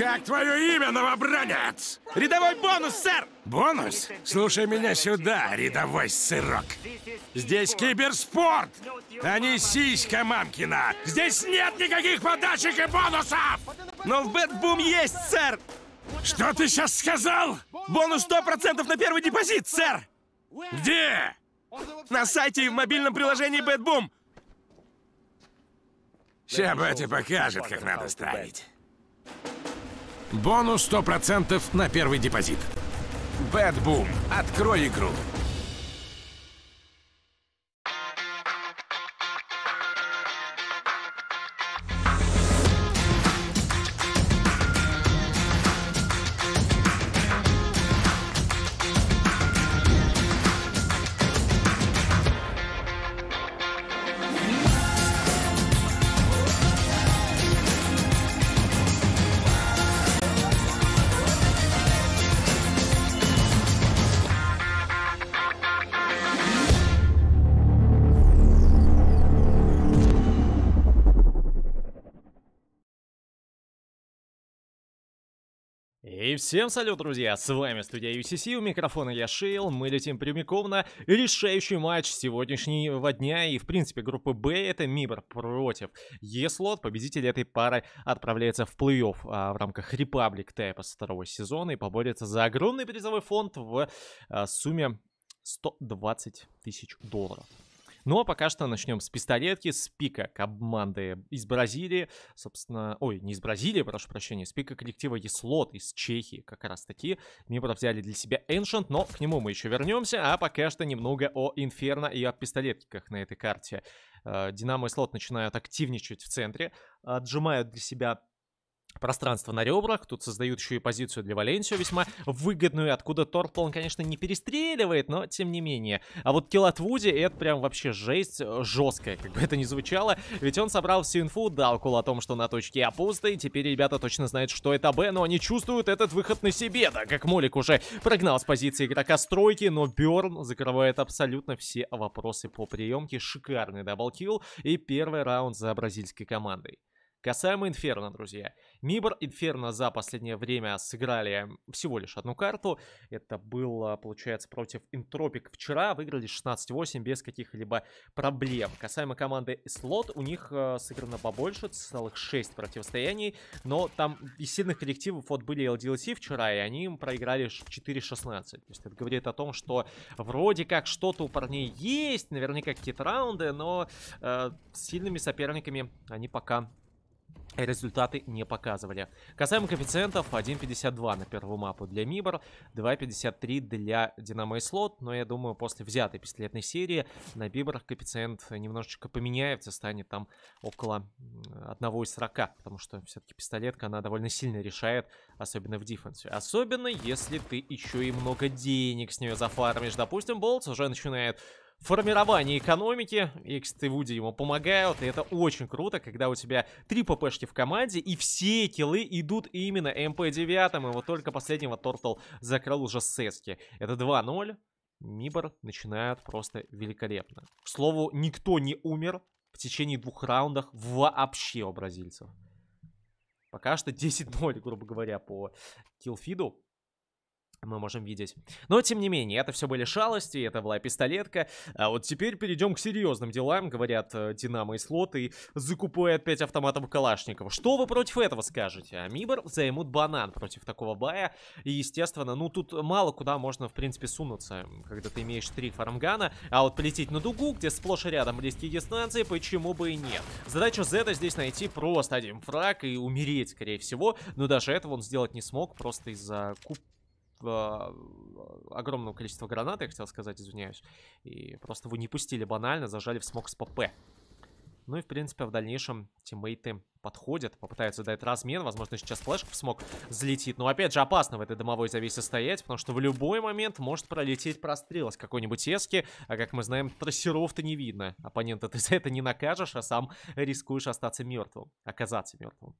Как твое имя, новобранец? Рядовой бонус, сэр! Бонус? Слушай меня сюда, рядовой сырок. Здесь киберспорт, а не сиська мамкина. Здесь нет никаких подачек и бонусов! Но в Бэтбум есть, сэр! Что ты сейчас сказал? Бонус 100% на первый депозит, сэр! Где? На сайте и в мобильном приложении Бэтбум. Сейчас батя покажет, как надо ставить. Бонус 100% на первый депозит. Бэтбум. Открой игру. Всем салют, друзья! С вами студия UCC, у микрофона я Шейл, мы летим прямиком на решающий матч сегодняшнего дня и, в принципе, группы Б это Мибр против Еслот. Победитель этой пары отправляется в плей-офф а, в рамках Republic Тайпа второго сезона и поборется за огромный призовой фонд в а, сумме 120 тысяч долларов. Но ну, а пока что начнем с пистолетки, с пика команды из Бразилии, собственно, ой, не из Бразилии, прошу прощения, с пика коллектива Еслот из Чехии, как раз таки. Мибра взяли для себя Ancient, но к нему мы еще вернемся, а пока что немного о Инферно и о пистолетках на этой карте. Э, Динамо и Слот начинают активничать в центре, отжимают для себя пространство на ребрах. Тут создают еще и позицию для Валенсио весьма выгодную, откуда Торпл, конечно, не перестреливает, но тем не менее. А вот килл от Вуди, это прям вообще жесть э, жесткая, как бы это ни звучало. Ведь он собрал всю инфу, дал кул о том, что на точке А и теперь ребята точно знают, что это Б, но они чувствуют этот выход на себе, да, как Молик уже прогнал с позиции игрока стройки, но Берн закрывает абсолютно все вопросы по приемке. Шикарный даблкил и первый раунд за бразильской командой. Касаемо Инферно, друзья. Мибор, Инферно за последнее время сыграли всего лишь одну карту. Это было, получается, против Интропик вчера. Выиграли 16-8 без каких-либо проблем. Касаемо команды Слот, у них э, сыграно побольше, целых 6 противостояний. Но там из сильных коллективов вот были LDLC вчера, и они им проиграли 4-16. То есть это говорит о том, что вроде как что-то у парней есть, наверняка какие-то раунды, но э, с сильными соперниками они пока результаты не показывали. Касаемо коэффициентов, 1.52 на первую мапу для Мибор, 2.53 для Динамо и Слот, но я думаю, после взятой пистолетной серии на Биборах коэффициент немножечко поменяется, станет там около 1.40, потому что все-таки пистолетка, она довольно сильно решает, особенно в дефенсе. Особенно, если ты еще и много денег с нее зафармишь. Допустим, Болтс уже начинает формировании экономики. Эксит Вуди ему помогают, и это очень круто, когда у тебя три ППшки в команде, и все киллы идут именно МП-9, и вот только последнего Тортл закрыл уже Сески. Это 2-0. Мибор начинает просто великолепно. К слову, никто не умер в течение двух раундов вообще у бразильцев. Пока что 10-0, грубо говоря, по килфиду мы можем видеть. Но, тем не менее, это все были шалости, это была пистолетка. А вот теперь перейдем к серьезным делам, говорят э, Динамо и Слот, и закупают 5 автоматов Калашникова. Что вы против этого скажете? А займут банан против такого бая. И, естественно, ну тут мало куда можно, в принципе, сунуться, когда ты имеешь три фармгана. А вот полететь на дугу, где сплошь и рядом близкие дистанции, почему бы и нет? Задача Зета здесь найти просто один фраг и умереть, скорее всего. Но даже этого он сделать не смог, просто из-за куб а, огромного количества гранат, я хотел сказать, извиняюсь. И просто его не пустили банально, зажали в смог с ПП. Ну и, в принципе, в дальнейшем тиммейты подходят, попытаются дать размен. Возможно, сейчас флешка в смог залетит. Но, опять же, опасно в этой дымовой завесе стоять, потому что в любой момент может пролететь прострел с какой-нибудь эски. А, как мы знаем, трассиров-то не видно. Оппонента ты за это не накажешь, а сам рискуешь остаться мертвым. Оказаться мертвым.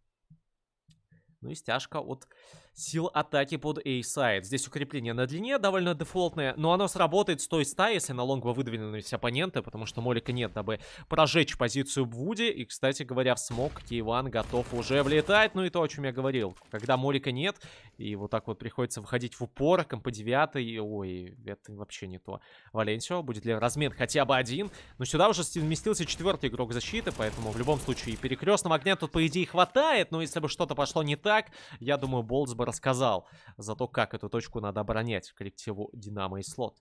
Ну и стяжка от сил атаки под A-сайт. Здесь укрепление на длине довольно дефолтное, но оно сработает с той ста, если на лонгво выдвинулись оппоненты, потому что молика нет, дабы прожечь позицию Вуди. И, кстати говоря, в смог Кейван готов уже влетать. Ну и то, о чем я говорил. Когда молика нет, и вот так вот приходится выходить в упор, компо 9, ой, это вообще не то. Валенсио, будет для размен хотя бы один? Но сюда уже вместился четвертый игрок защиты, поэтому в любом случае и перекрестного огня тут, по идее, хватает. Но если бы что-то пошло не так, я думаю, Болтс бы рассказал за то, как эту точку надо оборонять коллективу Динамо и Слот.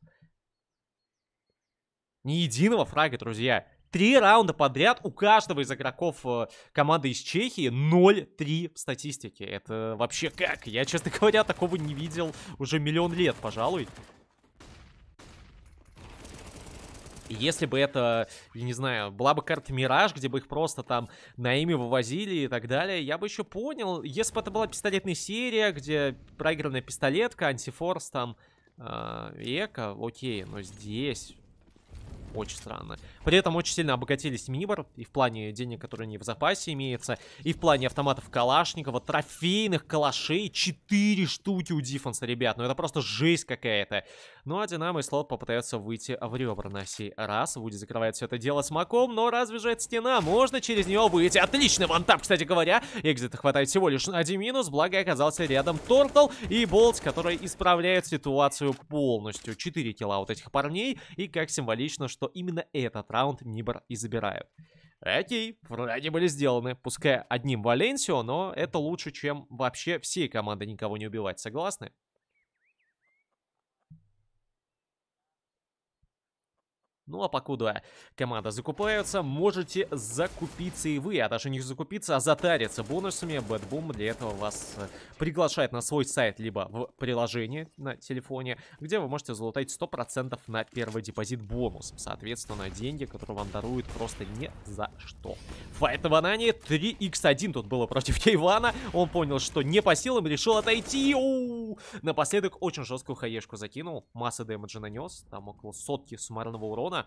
Ни единого фрага, друзья. Три раунда подряд у каждого из игроков э, команды из Чехии 0-3 в статистике. Это вообще как? Я, честно говоря, такого не видел уже миллион лет, пожалуй. Если бы это, я не знаю, была бы карта Мираж, где бы их просто там на ими вывозили и так далее, я бы еще понял. Если бы это была пистолетная серия, где проигранная пистолетка, антифорс там, э, эко, окей, но здесь очень странно. При этом очень сильно обогатились Мибор. И в плане денег, которые они в запасе имеются. И в плане автоматов Калашникова. Трофейных калашей. 4 штуки у Диффенса, ребят. Ну это просто жесть какая-то. Ну а Динамо и Слот попытаются выйти в ребра на сей раз. Вуди закрывает все это дело смоком. Но разве же это стена? Можно через нее выйти. Отличный вантап, кстати говоря. Экзита хватает всего лишь на один минус. Благо оказался рядом Тортл и Болт, которые исправляют ситуацию полностью. 4 килла вот этих парней. И как символично, что что именно этот раунд Нибор и забирают. Окей, вроде были сделаны. Пускай одним Валенсио, но это лучше, чем вообще всей команды никого не убивать, согласны? Ну а покуда команда закупается, можете закупиться и вы, а даже не закупиться, а затариться бонусами. Бэтбум для этого вас э, приглашает на свой сайт, либо в приложении на телефоне, где вы можете залутать 100% на первый депозит бонусом. Соответственно, деньги, которые вам даруют просто не за что. Файт на 3x1 тут было против Кейвана. Он понял, что не по силам, решил отойти. У -у Напоследок очень жесткую хаешку закинул, масса дэмэджа нанес, там около сотки суммарного урона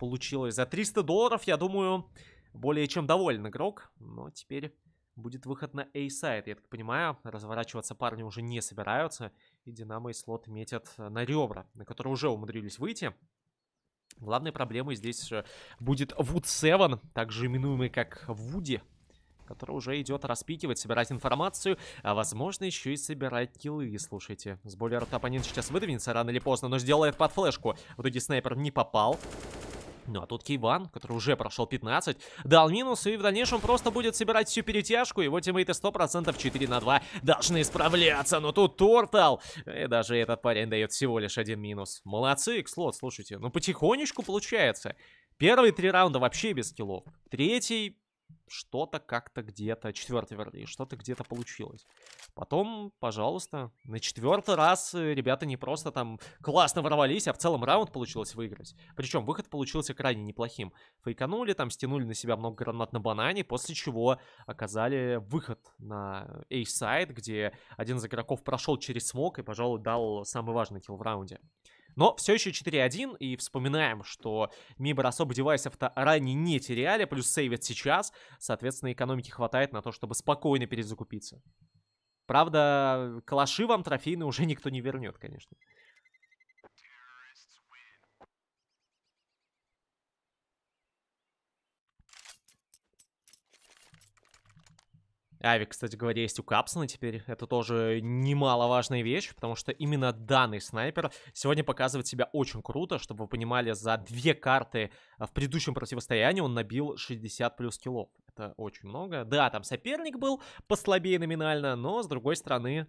получилось. За 300 долларов, я думаю, более чем доволен игрок. Но теперь будет выход на A-сайт. Я так понимаю, разворачиваться парни уже не собираются. И Динамо и слот метят э, на ребра, на которые уже умудрились выйти. Главной проблемой здесь э, будет Wood 7, также именуемый как Вуди, который уже идет распикивать, собирать информацию, а возможно еще и собирать киллы, слушайте. С бойлера оппонент сейчас выдвинется рано или поздно, но сделает под флешку. В итоге снайпер не попал. Ну а тут Кейван, который уже прошел 15, дал минус и в дальнейшем просто будет собирать всю перетяжку. Его тиммейты 100% 4 на 2 должны справляться. Но тут Тортал. И даже этот парень дает всего лишь один минус. Молодцы, Экслот, слушайте. Ну потихонечку получается. Первые три раунда вообще без скиллов. Третий что-то как-то где-то, четвертый, вернее, что-то где-то получилось. Потом, пожалуйста, на четвертый раз э, ребята не просто там классно ворвались, а в целом раунд получилось выиграть. Причем выход получился крайне неплохим. Фейканули, там стянули на себя много гранат на банане, после чего оказали выход на A-сайт, где один из игроков прошел через смог и, пожалуй, дал самый важный килл в раунде. Но все еще 4-1, и вспоминаем, что Мибор особо девайсов-то ранее не теряли, плюс сейвят сейчас, соответственно, экономики хватает на то, чтобы спокойно перезакупиться. Правда, калаши вам трофейные уже никто не вернет, конечно. Ави, кстати говоря, есть у Капсона теперь. Это тоже немаловажная вещь, потому что именно данный снайпер сегодня показывает себя очень круто. Чтобы вы понимали, за две карты а, в предыдущем противостоянии он набил 60 плюс киллов. Это очень много. Да, там соперник был послабее номинально, но, с другой стороны,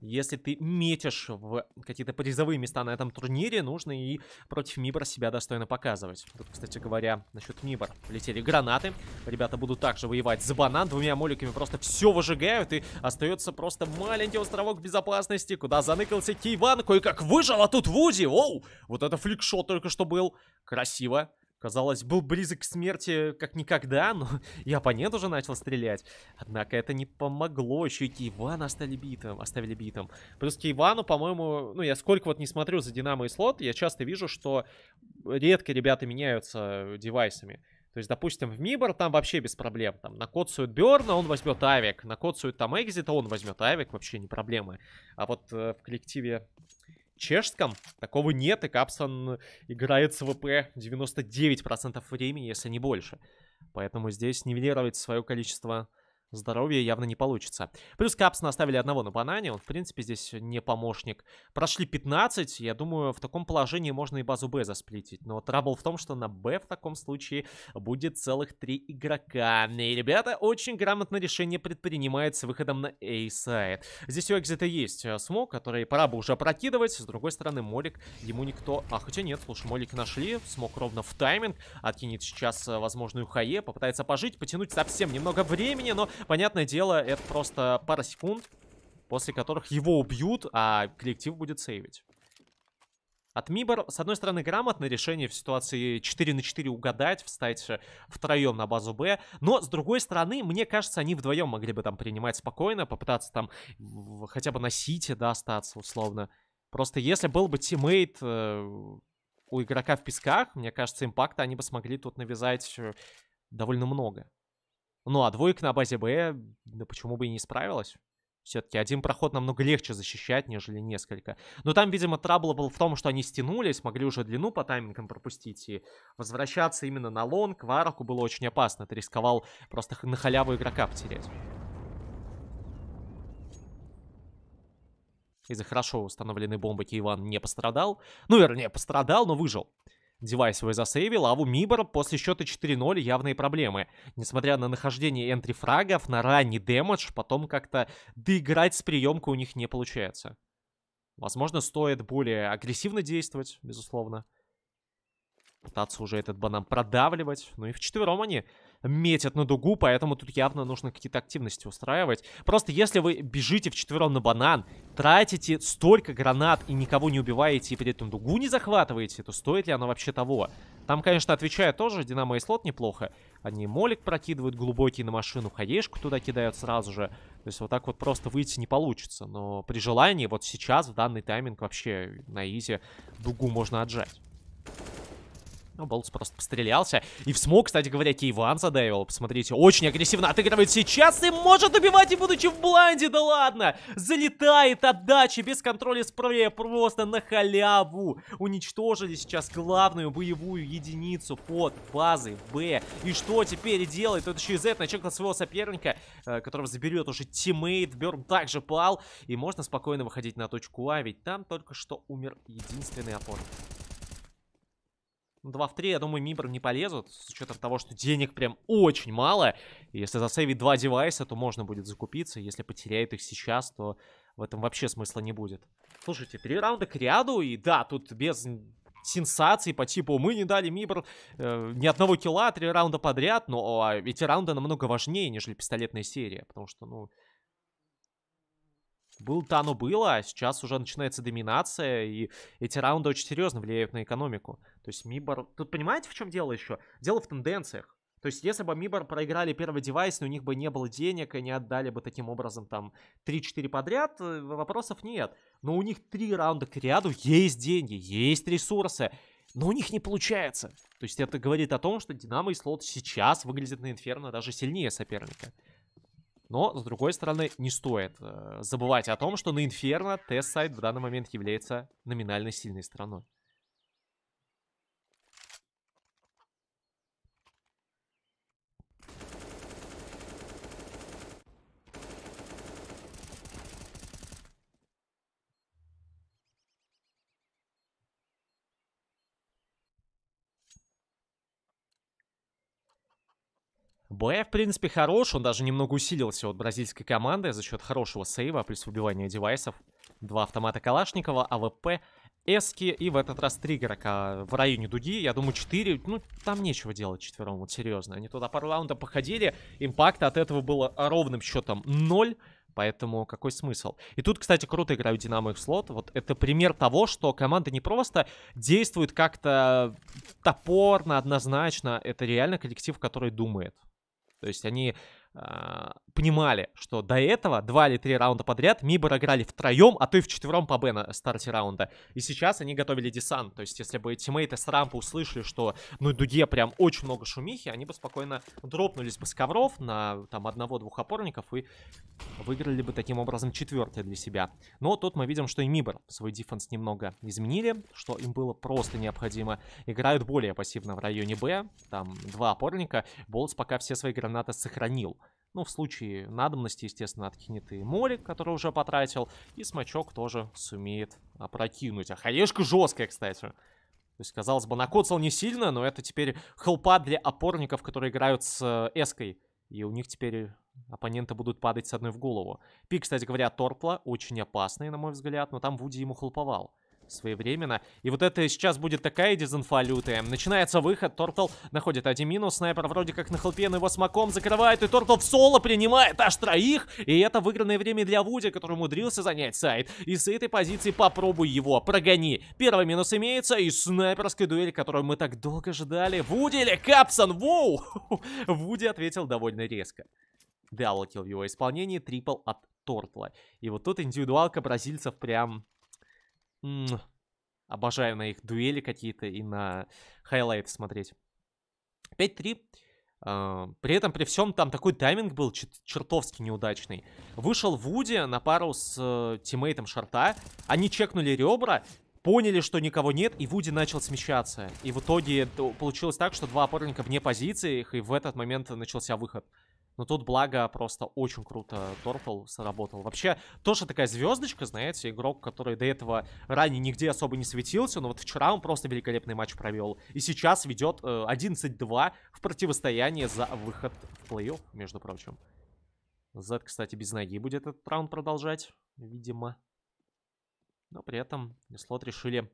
если ты метишь в какие-то призовые места на этом турнире, нужно и против Мибра себя достойно показывать. Тут, кстати говоря, насчет Мибр летели гранаты. Ребята будут также воевать за банан. Двумя моликами просто все выжигают. И остается просто маленький островок безопасности, куда заныкался Кейван. Кое-как выжил, а тут Вузи. Оу! Вот это фликшот только что был. Красиво казалось, был близок к смерти как никогда, но и оппонент уже начал стрелять. Однако это не помогло, еще и Киевана оставили битым, оставили битым. Плюс Киевану, по-моему, ну я сколько вот не смотрю за Динамо и Слот, я часто вижу, что редко ребята меняются девайсами. То есть, допустим, в Мибор там вообще без проблем. Там накоцают Берна, он возьмет Авик. Накоцают там Экзита, он возьмет Авик, вообще не проблемы. А вот э, в коллективе чешском такого нет, и Капсон играет с ВП 99% времени, если не больше. Поэтому здесь нивелировать свое количество Здоровья явно не получится. Плюс Капсона оставили одного на банане. Он, в принципе, здесь не помощник. Прошли 15. Я думаю, в таком положении можно и базу Б засплитить. Но трабл в том, что на Б в таком случае будет целых три игрока. И, ребята, очень грамотно решение предпринимается выходом на A-сайт. Здесь у Экзита есть э, смог, который пора бы уже опрокидывать. С другой стороны, Молик ему никто... А, хотя нет, слушай, Молики нашли. Смог ровно в тайминг. Откинет сейчас э, возможную хае. Попытается пожить, потянуть совсем немного времени, но Понятное дело, это просто пара секунд, после которых его убьют, а коллектив будет сейвить. От Мибор, с одной стороны, грамотное решение в ситуации 4 на 4 угадать, встать э, втроем на базу Б. Но, с другой стороны, мне кажется, они вдвоем могли бы там принимать спокойно, попытаться там хотя бы на сити да, остаться условно. Просто если был бы тиммейт э, у игрока в песках, мне кажется, импакта они бы смогли тут навязать э, довольно много. Ну, а двойка на базе Б, да ну, почему бы и не справилась? Все-таки один проход намного легче защищать, нежели несколько. Но там, видимо, трабл был в том, что они стянулись, могли уже длину по таймингам пропустить. И возвращаться именно на лонг, арку было очень опасно. Ты рисковал просто на халяву игрока потерять. Из-за хорошо установленной бомбы Киеван не пострадал. Ну, вернее, пострадал, но выжил. Девайс свой засейвил, а у Мибор после счета 4-0 явные проблемы. Несмотря на нахождение энтри-фрагов, на ранний демедж, потом как-то доиграть с приемкой у них не получается. Возможно, стоит более агрессивно действовать, безусловно пытаться уже этот банан продавливать. Ну и в вчетвером они метят на дугу, поэтому тут явно нужно какие-то активности устраивать. Просто если вы бежите вчетвером на банан, тратите столько гранат и никого не убиваете, и при этом дугу не захватываете, то стоит ли оно вообще того? Там, конечно, отвечает тоже, Динамо и Слот неплохо. Они молик прокидывают глубокий на машину, хаешку туда кидают сразу же. То есть вот так вот просто выйти не получится. Но при желании вот сейчас, в данный тайминг, вообще на изи дугу можно отжать. Но ну, Болтс просто пострелялся. И в смог, кстати говоря, Кейван задавил. Посмотрите, очень агрессивно отыгрывает сейчас и может убивать, и будучи в бланде, да ладно! Залетает отдача без контроля спрея просто на халяву. Уничтожили сейчас главную боевую единицу под базы Б. И что теперь делает? Тут еще и Z начекал своего соперника, э, которого заберет уже тиммейт. Берн также пал. И можно спокойно выходить на точку А, ведь там только что умер единственный оппонент. 2 в 3, я думаю, Мибр не полезут, с учетом того, что денег прям очень мало. И если засейвить два девайса, то можно будет закупиться. Если потеряют их сейчас, то в этом вообще смысла не будет. Слушайте, три раунда к ряду, и да, тут без сенсаций по типу «Мы не дали Мибр э, ни одного килла, три раунда подряд», но а эти раунды намного важнее, нежели пистолетная серия, потому что, ну... Было-то оно было, а сейчас уже начинается доминация, и эти раунды очень серьезно влияют на экономику. То есть Мибор... Тут понимаете, в чем дело еще? Дело в тенденциях. То есть, если бы Мибор проиграли первый девайс, но у них бы не было денег, и не отдали бы таким образом там 3-4 подряд, э, вопросов нет. Но у них три раунда к ряду есть деньги, есть ресурсы, но у них не получается. То есть, это говорит о том, что Динамо и Слот сейчас выглядят на Инферно даже сильнее соперника. Но, с другой стороны, не стоит э, забывать о том, что на Инферно тест-сайт в данный момент является номинально сильной стороной. Боя, в принципе, хорош. Он даже немного усилился от бразильской команды за счет хорошего сейва, плюс выбивания девайсов. Два автомата Калашникова, АВП, Эски и в этот раз три игрока в районе дуги. Я думаю, четыре. Ну, там нечего делать четвером, вот серьезно. Они туда пару раундов походили. импакта от этого было а, ровным счетом 0. Поэтому какой смысл? И тут, кстати, круто играют Динамо и в слот. Вот это пример того, что команда не просто действует как-то топорно, однозначно. Это реально коллектив, который думает. То есть они а, понимали, что до этого два или три раунда подряд Мибор играли втроем, а то и четвером по Б на старте раунда. И сейчас они готовили десант. То есть, если бы тиммейты с рампа услышали, что ну Дуге прям очень много шумихи, они бы спокойно дропнулись бы с ковров на там одного-двух опорников и выиграли бы таким образом четвертое для себя. Но тут мы видим, что и Мибор свой дефенс немного изменили, что им было просто необходимо. Играют более пассивно в районе Б, там два опорника. Болтс пока все свои гранаты сохранил. Ну, в случае надобности, естественно, откинет и Морик, который уже потратил. И Смачок тоже сумеет опрокинуть. А хаешка жесткая, кстати. То есть, казалось бы, накоцал не сильно, но это теперь хелпа для опорников, которые играют с э, эской. И у них теперь оппоненты будут падать с одной в голову. Пик, кстати говоря, Торпла очень опасный, на мой взгляд, но там Вуди ему хлоповал своевременно. И вот это сейчас будет такая дезинфа лютая. Начинается выход, Тортл находит один минус, снайпер вроде как на хелпе, но его смоком закрывает, и Тортл в соло принимает аж троих, и это выигранное время для Вуди, который умудрился занять сайт. И с этой позиции попробуй его, прогони. Первый минус имеется, и снайперская дуэль, которую мы так долго ждали. Вуди или Капсон? Воу! Вуди ответил довольно резко. Дабл в его исполнении, трипл от Тортла. И вот тут индивидуалка бразильцев прям Обожаю на их дуэли какие-то и на хайлайты смотреть. 5-3. А, при этом, при всем, там такой тайминг был чертовски неудачный. Вышел Вуди на пару с э, тиммейтом Шарта. Они чекнули ребра, поняли, что никого нет, и Вуди начал смещаться. И в итоге э, получилось так, что два опорника вне позиции, и в этот момент начался выход. Но тут, благо, просто очень круто Тортл сработал. Вообще, тоже такая звездочка, знаете, игрок, который до этого ранее нигде особо не светился, но вот вчера он просто великолепный матч провел. И сейчас ведет э, 11-2 в противостоянии за выход в плей-офф, между прочим. Зед, кстати, без ноги будет этот раунд продолжать, видимо. Но при этом слот решили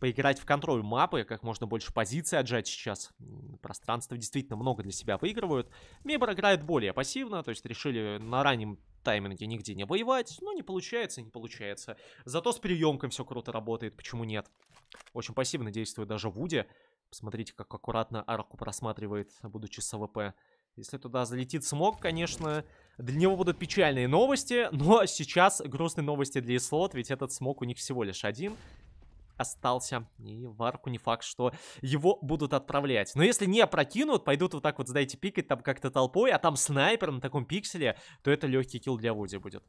поиграть в контроль мапы, как можно больше позиций отжать сейчас. пространство действительно много для себя выигрывают. Мебер играет более пассивно, то есть решили на раннем тайминге нигде не воевать. Но не получается, не получается. Зато с приемком все круто работает, почему нет? Очень пассивно действует даже Вуди. Посмотрите, как аккуратно арку просматривает, будучи с АВП. Если туда залетит смог, конечно, для него будут печальные новости, но сейчас грустные новости для Ислот, ведь этот смог у них всего лишь один остался. И в арку не факт, что его будут отправлять. Но если не опрокинут, пойдут вот так вот, знаете, пикать там как-то толпой, а там снайпер на таком пикселе, то это легкий килл для Вуди будет.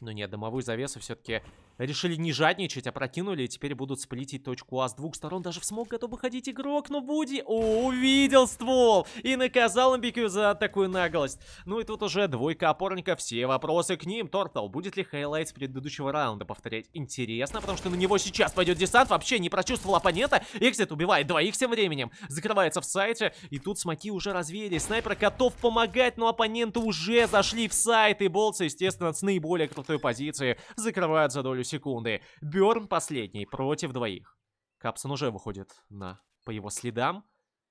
Но нет, дымовую завесу все-таки решили не жадничать, опрокинули а и теперь будут сплетить точку А. С двух сторон даже в смог готов выходить игрок, но Буди О, увидел ствол и наказал Амбикю за такую наглость. Ну и тут уже двойка опорника, все вопросы к ним. Тортал, будет ли хайлайт с предыдущего раунда повторять? Интересно, потому что на него сейчас пойдет десант, вообще не прочувствовал оппонента. Эксит убивает двоих тем временем, закрывается в сайте, и тут смоки уже развеяли. Снайпер готов помогать, но оппоненты уже зашли в сайт, и болтсы, естественно, с наиболее крутой позиции закрывают за долю секунды. Берн последний против двоих. Капсон уже выходит на по его следам.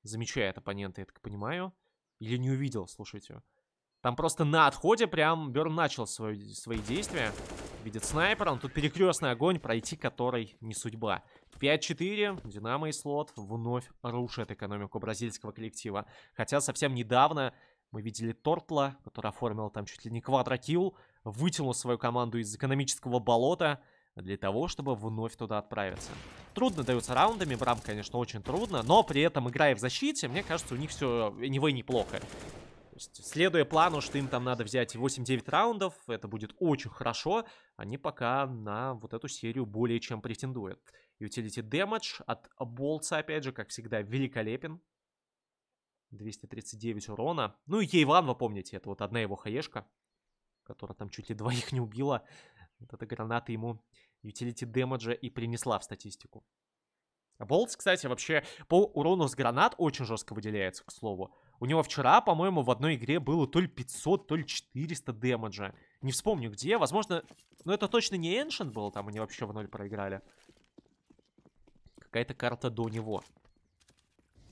Замечает оппонента, я так понимаю. Или не увидел, слушайте. Там просто на отходе прям Берн начал свой, свои действия. Видит снайпера. Он тут перекрестный огонь, пройти который не судьба. 5-4. Динамо и слот вновь рушат экономику бразильского коллектива. Хотя совсем недавно мы видели Тортла, который оформил там чуть ли не квадрокилл вытянул свою команду из экономического болота для того, чтобы вновь туда отправиться. Трудно даются раундами, Брам, конечно, очень трудно, но при этом, играя в защите, мне кажется, у них все anyway неплохо. То есть, следуя плану, что им там надо взять 8-9 раундов, это будет очень хорошо, они пока на вот эту серию более чем претендуют. Utility Damage от Болтса, опять же, как всегда, великолепен. 239 урона. Ну и Ейван, вы помните, это вот одна его хаешка которая там чуть ли двоих не убила. Вот эта граната ему utility демеджа и принесла в статистику. Болтс, кстати, вообще по урону с гранат очень жестко выделяется, к слову. У него вчера, по-моему, в одной игре было то ли 500, то ли 400 демеджа. Не вспомню где, возможно... Но ну, это точно не Эншен был, там они вообще в ноль проиграли. Какая-то карта до него.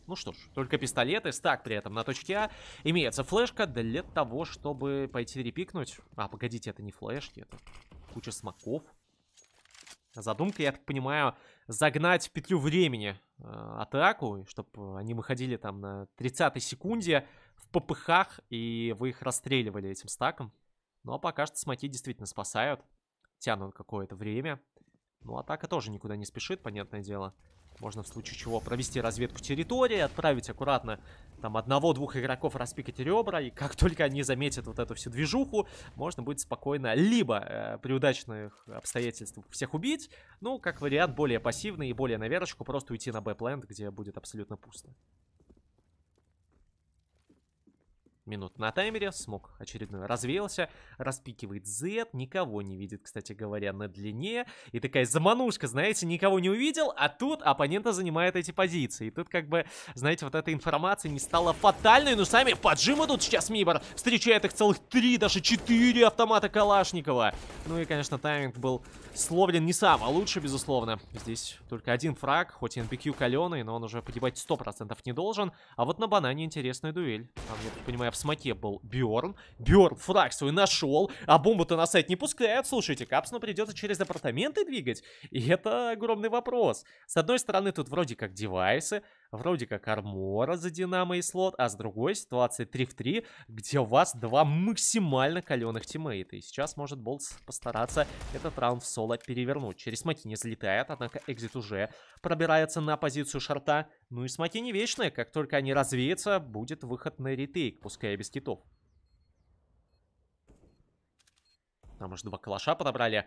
Ну что ж, только пистолеты, стак при этом на точке А. Имеется флешка для того, чтобы пойти репикнуть. А, погодите, это не флешки, это куча смоков. Задумка, я так понимаю, загнать в петлю времени э, атаку, чтобы э, они выходили там на 30-й секунде в ППХ, и вы их расстреливали этим стаком. Ну а пока что смоки действительно спасают, тянут какое-то время. Ну атака тоже никуда не спешит, понятное дело. Можно в случае чего провести разведку территории, отправить аккуратно там одного-двух игроков распикать ребра, и как только они заметят вот эту всю движуху, можно будет спокойно либо э, при удачных обстоятельствах всех убить, ну, как вариант, более пассивный и более на верочку, просто уйти на б где будет абсолютно пусто минут на таймере. Смог очередной развеялся. Распикивает Z. Никого не видит, кстати говоря, на длине. И такая заманушка, знаете, никого не увидел, а тут оппонента занимает эти позиции. И тут как бы, знаете, вот эта информация не стала фатальной. Но сами поджимы тут сейчас Мибор. Встречает их целых три, даже четыре автомата Калашникова. Ну и, конечно, тайминг был словлен не сам, а лучше, безусловно. Здесь только один фраг, хоть и NPQ каленый, но он уже погибать 100% не должен. А вот на банане интересная дуэль. Там, я так понимаю, в смоке был Бьорн. Бьорн фраг свой нашел, а бомбу-то на сайт не пускает. Слушайте, капсну придется через апартаменты двигать. И это огромный вопрос. С одной стороны, тут вроде как девайсы, Вроде как армора за Динамо и слот, а с другой ситуация 3 в 3, где у вас два максимально каленых тиммейта. И сейчас может Болтс постараться этот раунд в соло перевернуть. Через смоки не залетает, однако экзит уже пробирается на позицию шарта. Ну и смоки не вечные, как только они развеются, будет выход на ретейк, пускай и без китов. Там уже два калаша подобрали.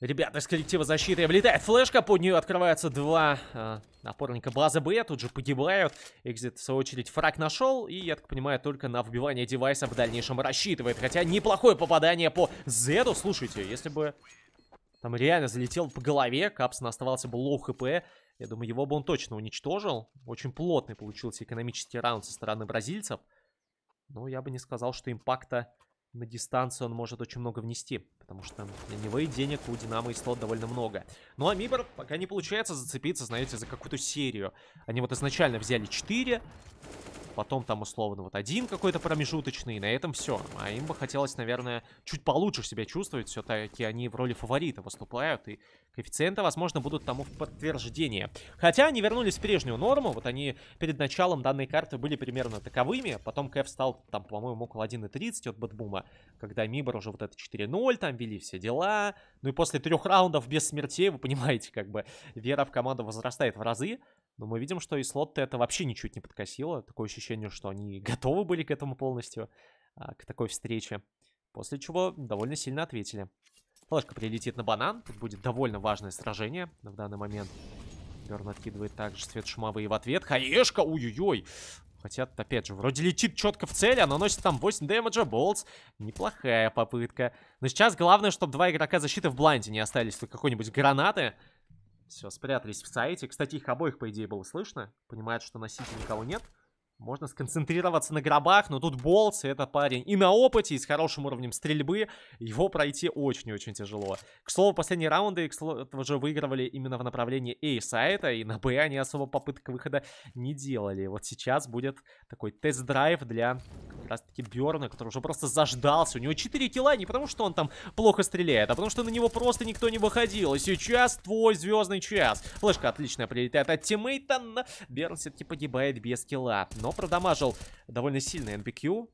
Ребята из коллектива защиты облетает флешка, под нее открываются два э, напорника базы Б, тут же погибают. Экзит, в свою очередь, фраг нашел и, я так понимаю, только на вбивание девайса в дальнейшем рассчитывает. Хотя неплохое попадание по Зеду, слушайте, если бы там реально залетел по голове, Капсон оставался бы лоу хп, я думаю, его бы он точно уничтожил. Очень плотный получился экономический раунд со стороны бразильцев. Но я бы не сказал, что импакта на дистанции он может очень много внести, потому что для него и денег у Динамо и слот довольно много. Ну а Мибор пока не получается зацепиться, знаете, за какую-то серию. Они вот изначально взяли 4, потом там условно вот один какой-то промежуточный, и на этом все. А им бы хотелось, наверное, чуть получше себя чувствовать, все-таки они в роли фаворита выступают, и коэффициенты, возможно, будут тому в подтверждение. Хотя они вернулись в прежнюю норму, вот они перед началом данной карты были примерно таковыми, потом КФ стал там, по-моему, около 1.30 от Бэтбума, когда Мибор уже вот это 4.0 там вели все дела, ну и после трех раундов без смертей, вы понимаете, как бы вера в команду возрастает в разы, но мы видим, что и слот это вообще ничуть не подкосило. Такое ощущение, что они готовы были к этому полностью, а, к такой встрече. После чего довольно сильно ответили. Флешка прилетит на банан. Тут будет довольно важное сражение в данный момент. Берн откидывает также свет шумовые в ответ. Хаешка! Уй-уй-уй! Хотя, опять же, вроде летит четко в цель, а наносит там 8 дэмэджа, болтс. Неплохая попытка. Но сейчас главное, чтобы два игрока защиты в блайнде не остались. Тут какой-нибудь гранаты. Все, спрятались в сайте. Кстати, их обоих, по идее, было слышно. Понимают, что на сити никого нет. Можно сконцентрироваться на гробах, но тут Болтс, и этот парень и на опыте, и с хорошим уровнем стрельбы. Его пройти очень-очень тяжело. К слову, последние раунды X-Lot уже выигрывали именно в направлении A-сайта, и на B они особо попыток выхода не делали. Вот сейчас будет такой тест-драйв для раз-таки Берна, который уже просто заждался. У него 4 килла не потому, что он там плохо стреляет, а потому, что на него просто никто не выходил. И сейчас твой звездный час. Флешка отлично прилетает от тиммейта, но Берн все-таки погибает без килла. Но продамажил довольно сильный НБК.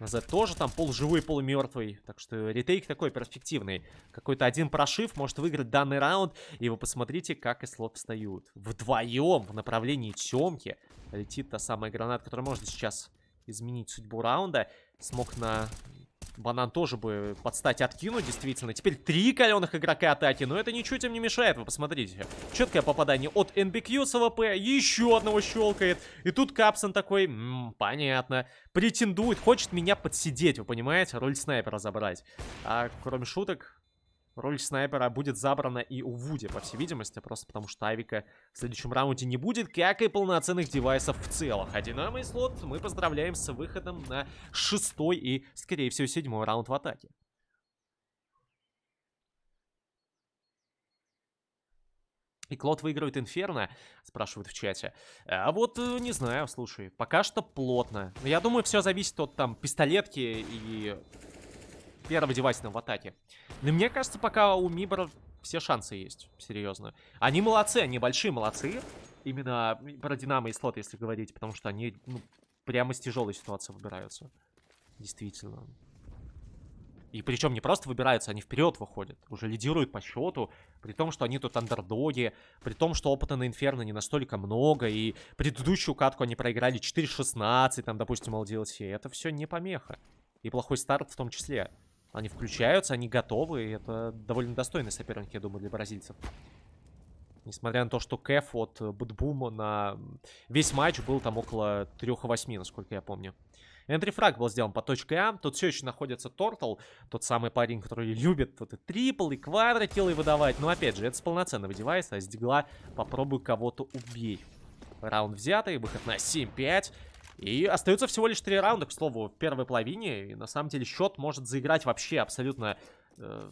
За тоже там полуживой, полумертвый. Так что ретейк такой перспективный. Какой-то один прошив может выиграть данный раунд. И вы посмотрите, как и слот встают. Вдвоем в направлении темки летит та самая граната, которая может сейчас изменить судьбу раунда. Смог на банан тоже бы подстать откинуть, действительно. Теперь три каленых игрока атаки, но это ничуть им не мешает, вы посмотрите. Четкое попадание от NBQ с АВП, еще одного щелкает. И тут Капсон такой, М -м, понятно, претендует, хочет меня подсидеть, вы понимаете, роль снайпера забрать. А кроме шуток, Роль снайпера будет забрана и у Вуди, по всей видимости, просто потому что Авика в следующем раунде не будет, как и полноценных девайсов в целом. Ну, а Динамо и Слот мы поздравляем с выходом на шестой и, скорее всего, седьмой раунд в атаке. И Клод выигрывает Инферно, спрашивают в чате. А вот, э, не знаю, слушай, пока что плотно. Я думаю, все зависит от там пистолетки и первого девайсного в атаке. Но ну, мне кажется, пока у Миборов все шансы есть, серьезно. Они молодцы, они большие молодцы. Именно про Динамо и Слот, если говорить, потому что они ну, прямо с тяжелой ситуации выбираются. Действительно. И причем не просто выбираются, они вперед выходят. Уже лидируют по счету. При том, что они тут андердоги. При том, что опыта на Инферно не настолько много. И предыдущую катку они проиграли 4-16, там, допустим, LDLC. Это все не помеха. И плохой старт в том числе. Они включаются, они готовы. И это довольно достойный соперник, я думаю, для бразильцев. Несмотря на то, что Кэф от Бутбума на весь матч был там около 3-8, насколько я помню. Энтрифраг был сделан по точке А. Тут все еще находится Тортл, тот самый парень, который любит тут и трипл, и квадратилы выдавать. Но опять же, это с полноценного девайса, а с дигла попробую кого-то убей. Раунд взятый, выход на 7-5. И остается всего лишь три раунда, к слову, в первой половине. И на самом деле счет может заиграть вообще абсолютно э,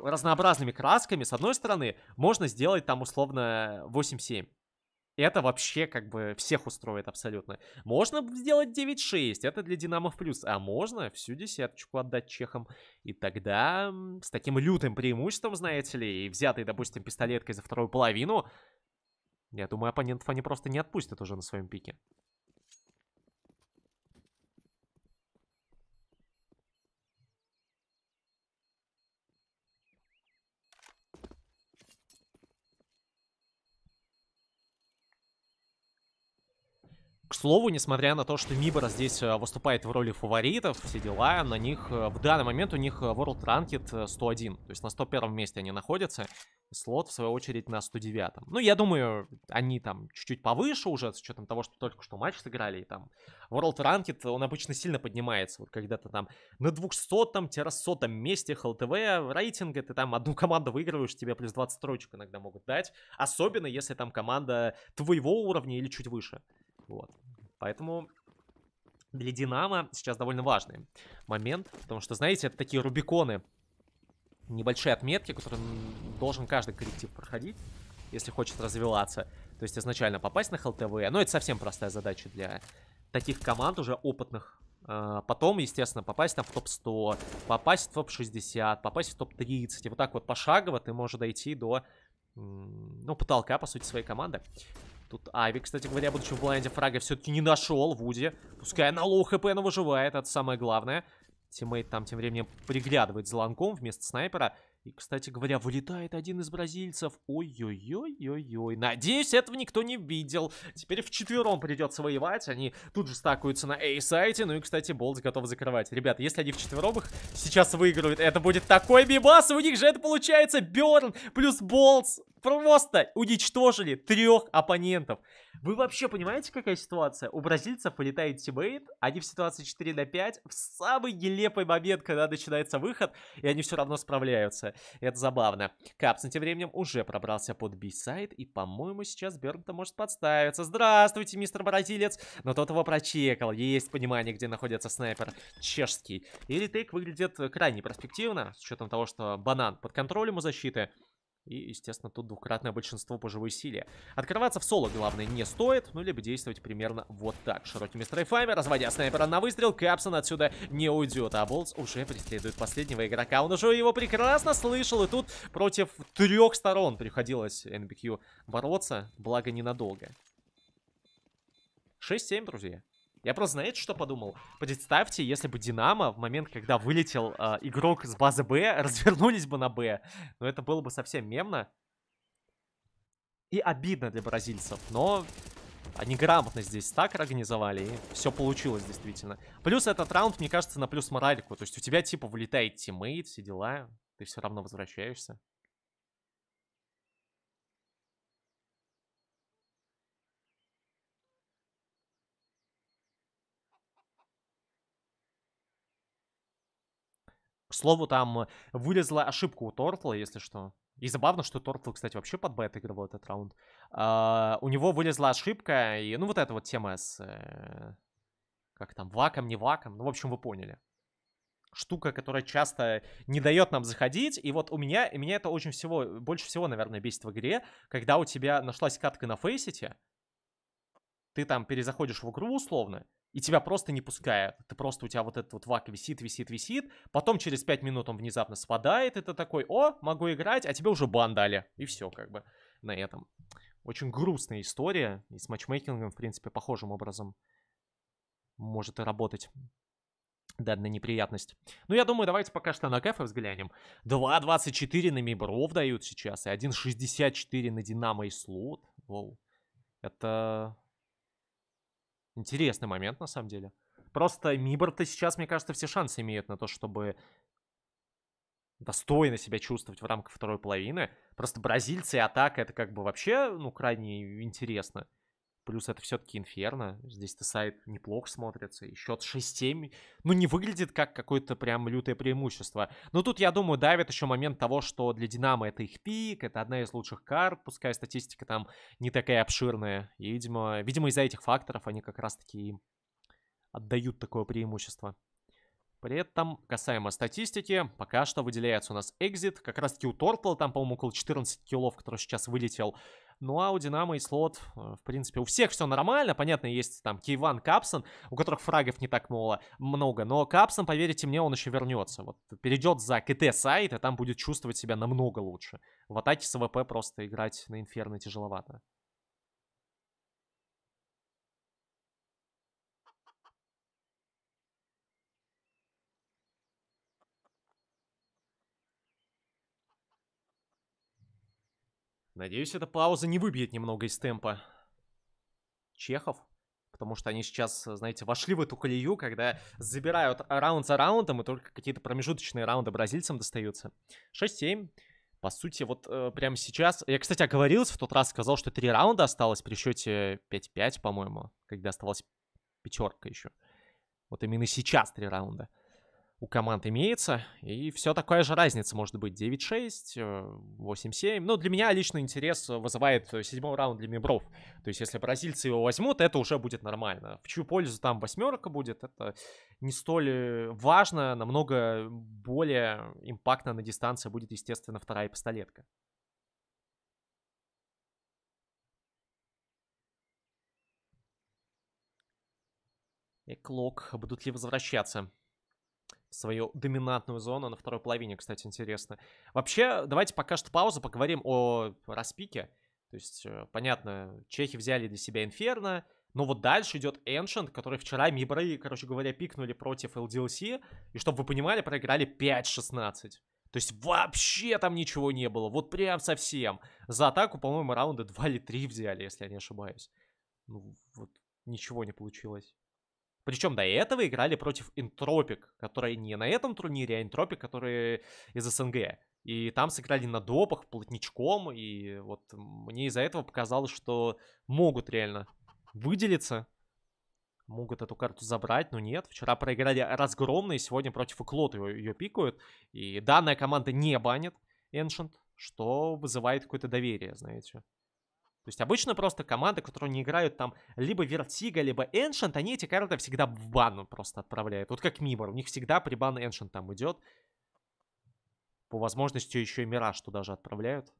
разнообразными красками. С одной стороны, можно сделать там условно 8-7. Это вообще как бы всех устроит абсолютно. Можно сделать 9-6, это для Динамо плюс. А можно всю десяточку отдать чехам. И тогда с таким лютым преимуществом, знаете ли, и взятой, допустим, пистолеткой за вторую половину, я думаю, оппонентов они просто не отпустят уже на своем пике. слову, несмотря на то, что Мибора здесь э, выступает в роли фаворитов, все дела, на них э, в данный момент у них э, World Ranked 101. То есть на 101 месте они находятся. слот, в свою очередь, на 109. Ну, я думаю, они там чуть-чуть повыше уже, с учетом того, что только что матч сыграли. И там World Ranked, он обычно сильно поднимается. Вот когда-то там на 200-100 месте ХЛТВ рейтинга, ты там одну команду выигрываешь, тебе плюс 20 строчек иногда могут дать. Особенно, если там команда твоего уровня или чуть выше. Вот. Поэтому для Динамо сейчас довольно важный момент, потому что, знаете, это такие рубиконы, небольшие отметки, которые должен каждый коллектив проходить, если хочет развиваться. То есть изначально попасть на ХЛТВ, но ну, это совсем простая задача для таких команд уже опытных. А, потом, естественно, попасть там в топ-100, попасть в топ-60, попасть в топ-30. И вот так вот пошагово ты можешь дойти до ну, потолка, по сути, своей команды. Тут Ави, кстати говоря, будучи в блайнде фрага, все-таки не нашел Вуди. Пускай на лоу хп, но выживает, это самое главное. Тиммейт там тем временем приглядывает за ланком вместо снайпера. И, кстати говоря, вылетает один из бразильцев. Ой-ой-ой-ой-ой. Надеюсь, этого никто не видел. Теперь вчетвером придется воевать. Они тут же стакаются на A-сайте. Ну и, кстати, Болт готов закрывать. Ребята, если они вчетвером их сейчас выиграют, это будет такой бибас. У них же это получается Берн плюс Болтс просто уничтожили трех оппонентов. Вы вообще понимаете, какая ситуация? У бразильцев вылетает тиммейт, они в ситуации 4 на 5, в самый нелепый момент, когда начинается выход, и они все равно справляются. Это забавно. Капсон тем временем уже пробрался под бисайд, и, по-моему, сейчас Бернта может подставиться. Здравствуйте, мистер бразилец! Но тот его прочекал, есть понимание, где находится снайпер чешский. И ретейк выглядит крайне перспективно, с учетом того, что банан под контролем у защиты. И, естественно, тут двукратное большинство по живой силе. Открываться в соло, главное, не стоит. Ну, либо действовать примерно вот так. Широкими стрейфами, разводя снайпера на выстрел, Капсон отсюда не уйдет. А Болтс уже преследует последнего игрока. Он уже его прекрасно слышал. И тут против трех сторон приходилось NBQ бороться. Благо, ненадолго. 6-7, друзья. Я просто, знаете, что подумал? Представьте, если бы Динамо в момент, когда вылетел э, игрок с базы Б, развернулись бы на Б. Но ну, это было бы совсем мемно. И обидно для бразильцев. Но они грамотно здесь так организовали, и все получилось действительно. Плюс этот раунд, мне кажется, на плюс моральку. То есть у тебя типа вылетает тиммейт, все дела, ты все равно возвращаешься. К слову, там вылезла ошибка у Тортла, если что. И забавно, что Тортл, кстати, вообще под Б играл этот раунд. А, у него вылезла ошибка, и, ну, вот эта вот тема с... Э, как там, ваком, не ваком, ну, в общем, вы поняли. Штука, которая часто не дает нам заходить, и вот у меня, и меня это очень всего, больше всего, наверное, бесит в игре, когда у тебя нашлась катка на фейсите, ты там перезаходишь в игру условно, и тебя просто не пускает. Ты просто, у тебя вот этот вот вак висит, висит, висит. Потом через 5 минут он внезапно спадает, и ты такой, о, могу играть, а тебе уже бан дали. И все, как бы, на этом. Очень грустная история, и с матчмейкингом, в принципе, похожим образом может и работать данная неприятность. Ну, я думаю, давайте пока что на кафе взглянем. 2.24 на Мибров дают сейчас, и 1.64 на Динамо и Слот. Воу. Это Интересный момент, на самом деле. Просто Мибор-то сейчас, мне кажется, все шансы имеют на то, чтобы достойно себя чувствовать в рамках второй половины. Просто бразильцы и атака, это как бы вообще, ну, крайне интересно. Плюс это все-таки Инферно. Здесь-то сайт неплохо смотрится. И счет 6-7. Ну, не выглядит как какое-то прям лютое преимущество. Но тут, я думаю, давит еще момент того, что для Динамо это их пик. Это одна из лучших карт. Пускай статистика там не такая обширная. И, видимо, видимо из-за этих факторов они как раз-таки им отдают такое преимущество. При этом, касаемо статистики, пока что выделяется у нас экзит. Как раз таки у Тортла, там, по-моему, около 14 киллов, который сейчас вылетел. Ну а у Динамо и слот, э, в принципе, у всех все нормально. Понятно, есть там Кейван, Капсон, у которых фрагов не так мало, много. Но Капсон, поверьте мне, он еще вернется. Вот перейдет за КТ сайт, и там будет чувствовать себя намного лучше. В атаке с ВП просто играть на инферно тяжеловато. Надеюсь, эта пауза не выбьет немного из темпа чехов. Потому что они сейчас, знаете, вошли в эту колею, когда забирают раунд за раундом, и только какие-то промежуточные раунды бразильцам достаются. 6-7. По сути, вот э, прямо сейчас... Я, кстати, оговорился в тот раз, сказал, что 3 раунда осталось при счете 5-5, по-моему, когда оставалась пятерка еще. Вот именно сейчас 3 раунда у команд имеется. И все такая же разница может быть. 9-6, 8-7. Но для меня лично интерес э, вызывает э, седьмой раунд для мебров. То есть, если бразильцы его возьмут, это уже будет нормально. В чью пользу там восьмерка будет, это не столь важно. Намного более импактно на дистанции будет, естественно, вторая пистолетка. Эклок, будут ли возвращаться? свою доминантную зону на второй половине, кстати, интересно. Вообще, давайте пока что паузу, поговорим о распике. То есть, э, понятно, чехи взяли для себя Инферно, но вот дальше идет Ancient, который вчера Мибры, короче говоря, пикнули против LDLC, и, чтобы вы понимали, проиграли 5-16. То есть вообще там ничего не было, вот прям совсем. За атаку, по-моему, раунда 2 или 3 взяли, если я не ошибаюсь. Ну, вот ничего не получилось. Причем до этого играли против Энтропик, которые не на этом турнире, а Энтропик, которые из СНГ. И там сыграли на допах, плотничком, и вот мне из-за этого показалось, что могут реально выделиться, могут эту карту забрать, но нет. Вчера проиграли разгромно, и сегодня против Уклота ее, ее пикают. И данная команда не банит Эншент, что вызывает какое-то доверие, знаете. То есть обычно просто команды, которые не играют там либо Вертига, либо Эншент, они эти карты всегда в бан просто отправляют. Вот как Мимор, у них всегда при бан Эншент там идет. По возможности еще и Мираж туда же отправляют.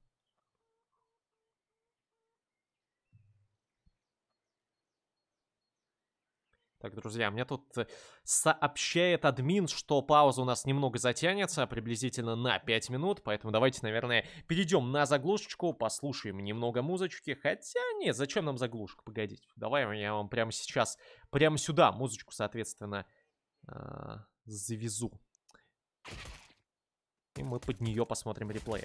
Так, друзья, мне тут э, сообщает админ, что пауза у нас немного затянется, приблизительно на 5 минут, поэтому давайте, наверное, перейдем на заглушечку, послушаем немного музычки, хотя нет, зачем нам заглушка, погодите, давай я вам прямо сейчас, прямо сюда музычку, соответственно, а, завезу. И мы под нее посмотрим реплей.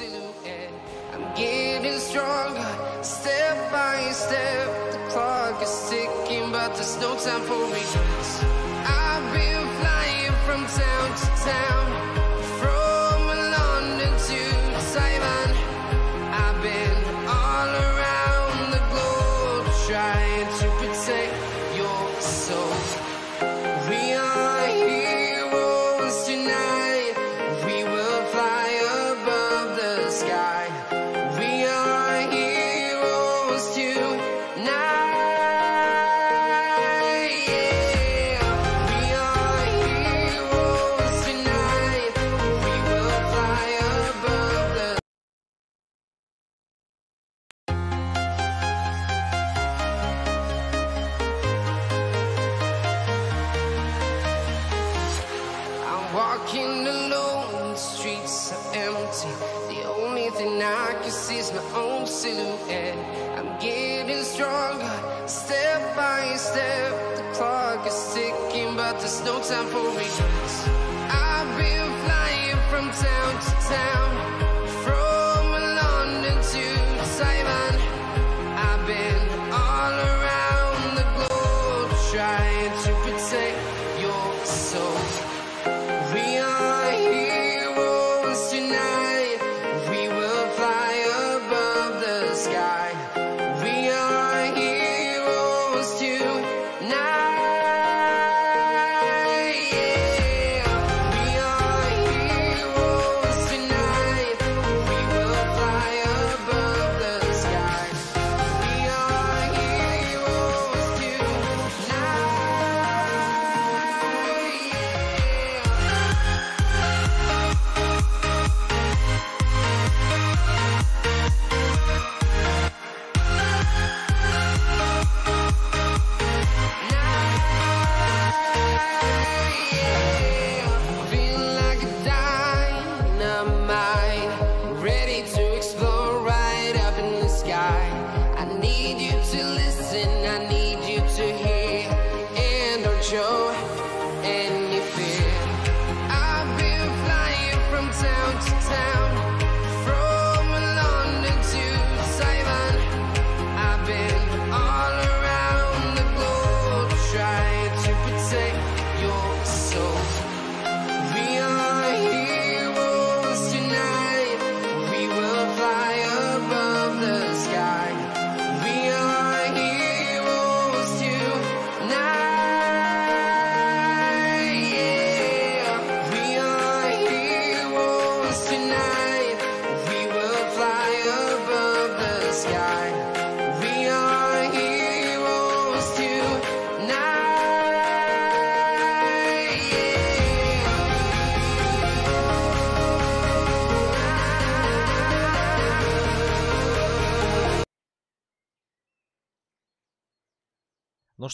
silhouette. I'm getting stronger, step by step. The clock is ticking, but there's no time for regrets. I've been flying from town to town. night.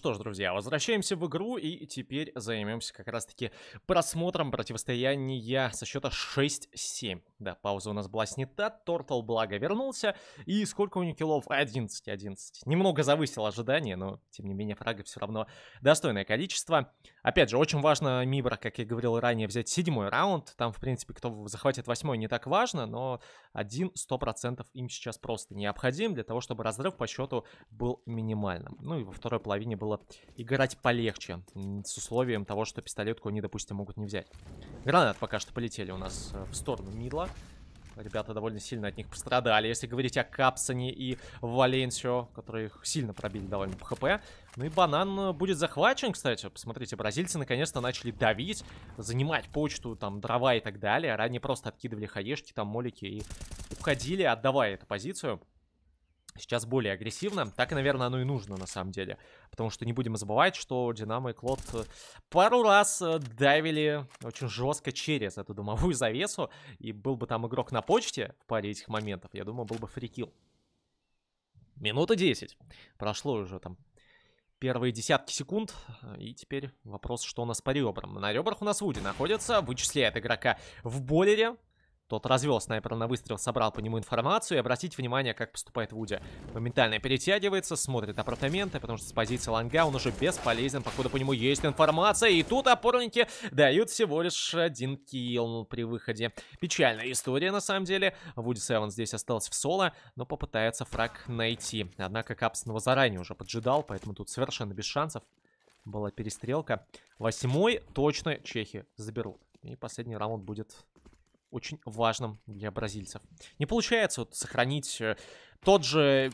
что ж, друзья, возвращаемся в игру и теперь займемся как раз-таки просмотром противостояния со счета 6-7. Да, пауза у нас была снята, Тортл, благо, вернулся. И сколько у них киллов? 11, 11. Немного завысил ожидания, но, тем не менее, фрагов все равно достойное количество. Опять же, очень важно Мибра, как я говорил ранее, взять седьмой раунд. Там, в принципе, кто захватит восьмой, не так важно, но один сто процентов им сейчас просто необходим для того, чтобы разрыв по счету был минимальным. Ну и во второй половине было играть полегче, с условием того, что пистолетку они, допустим, могут не взять. Гранат пока что полетели у нас э, в сторону Мидла. Ребята довольно сильно от них пострадали. Если говорить о Капсоне и Валенсио, которые их сильно пробили довольно по ХП. Ну и банан э, будет захвачен, кстати. Посмотрите, бразильцы наконец-то начали давить, занимать почту, там, дрова и так далее. Ранее просто откидывали хаешки, там, молики и уходили, отдавая эту позицию сейчас более агрессивно. Так, наверное, оно и нужно на самом деле. Потому что не будем забывать, что Динамо и Клод пару раз э, давили очень жестко через эту дымовую завесу. И был бы там игрок на почте в паре этих моментов, я думаю, был бы фрикил. Минута 10. Прошло уже там первые десятки секунд. Э, и теперь вопрос, что у нас по ребрам. На ребрах у нас Вуди находится, вычисляет игрока в бойлере. Тот развел снайпера на выстрел, собрал по нему информацию и обратите внимание, как поступает Вуди. Моментально перетягивается, смотрит апартаменты, потому что с позиции ланга он уже бесполезен, походу по нему есть информация. И тут опорники дают всего лишь один килл при выходе. Печальная история на самом деле. Вуди Севен здесь остался в соло, но попытается фраг найти. Однако Капс его заранее уже поджидал, поэтому тут совершенно без шансов. Была перестрелка. Восьмой точно чехи заберут. И последний раунд будет очень важным для бразильцев. Не получается вот сохранить э, тот же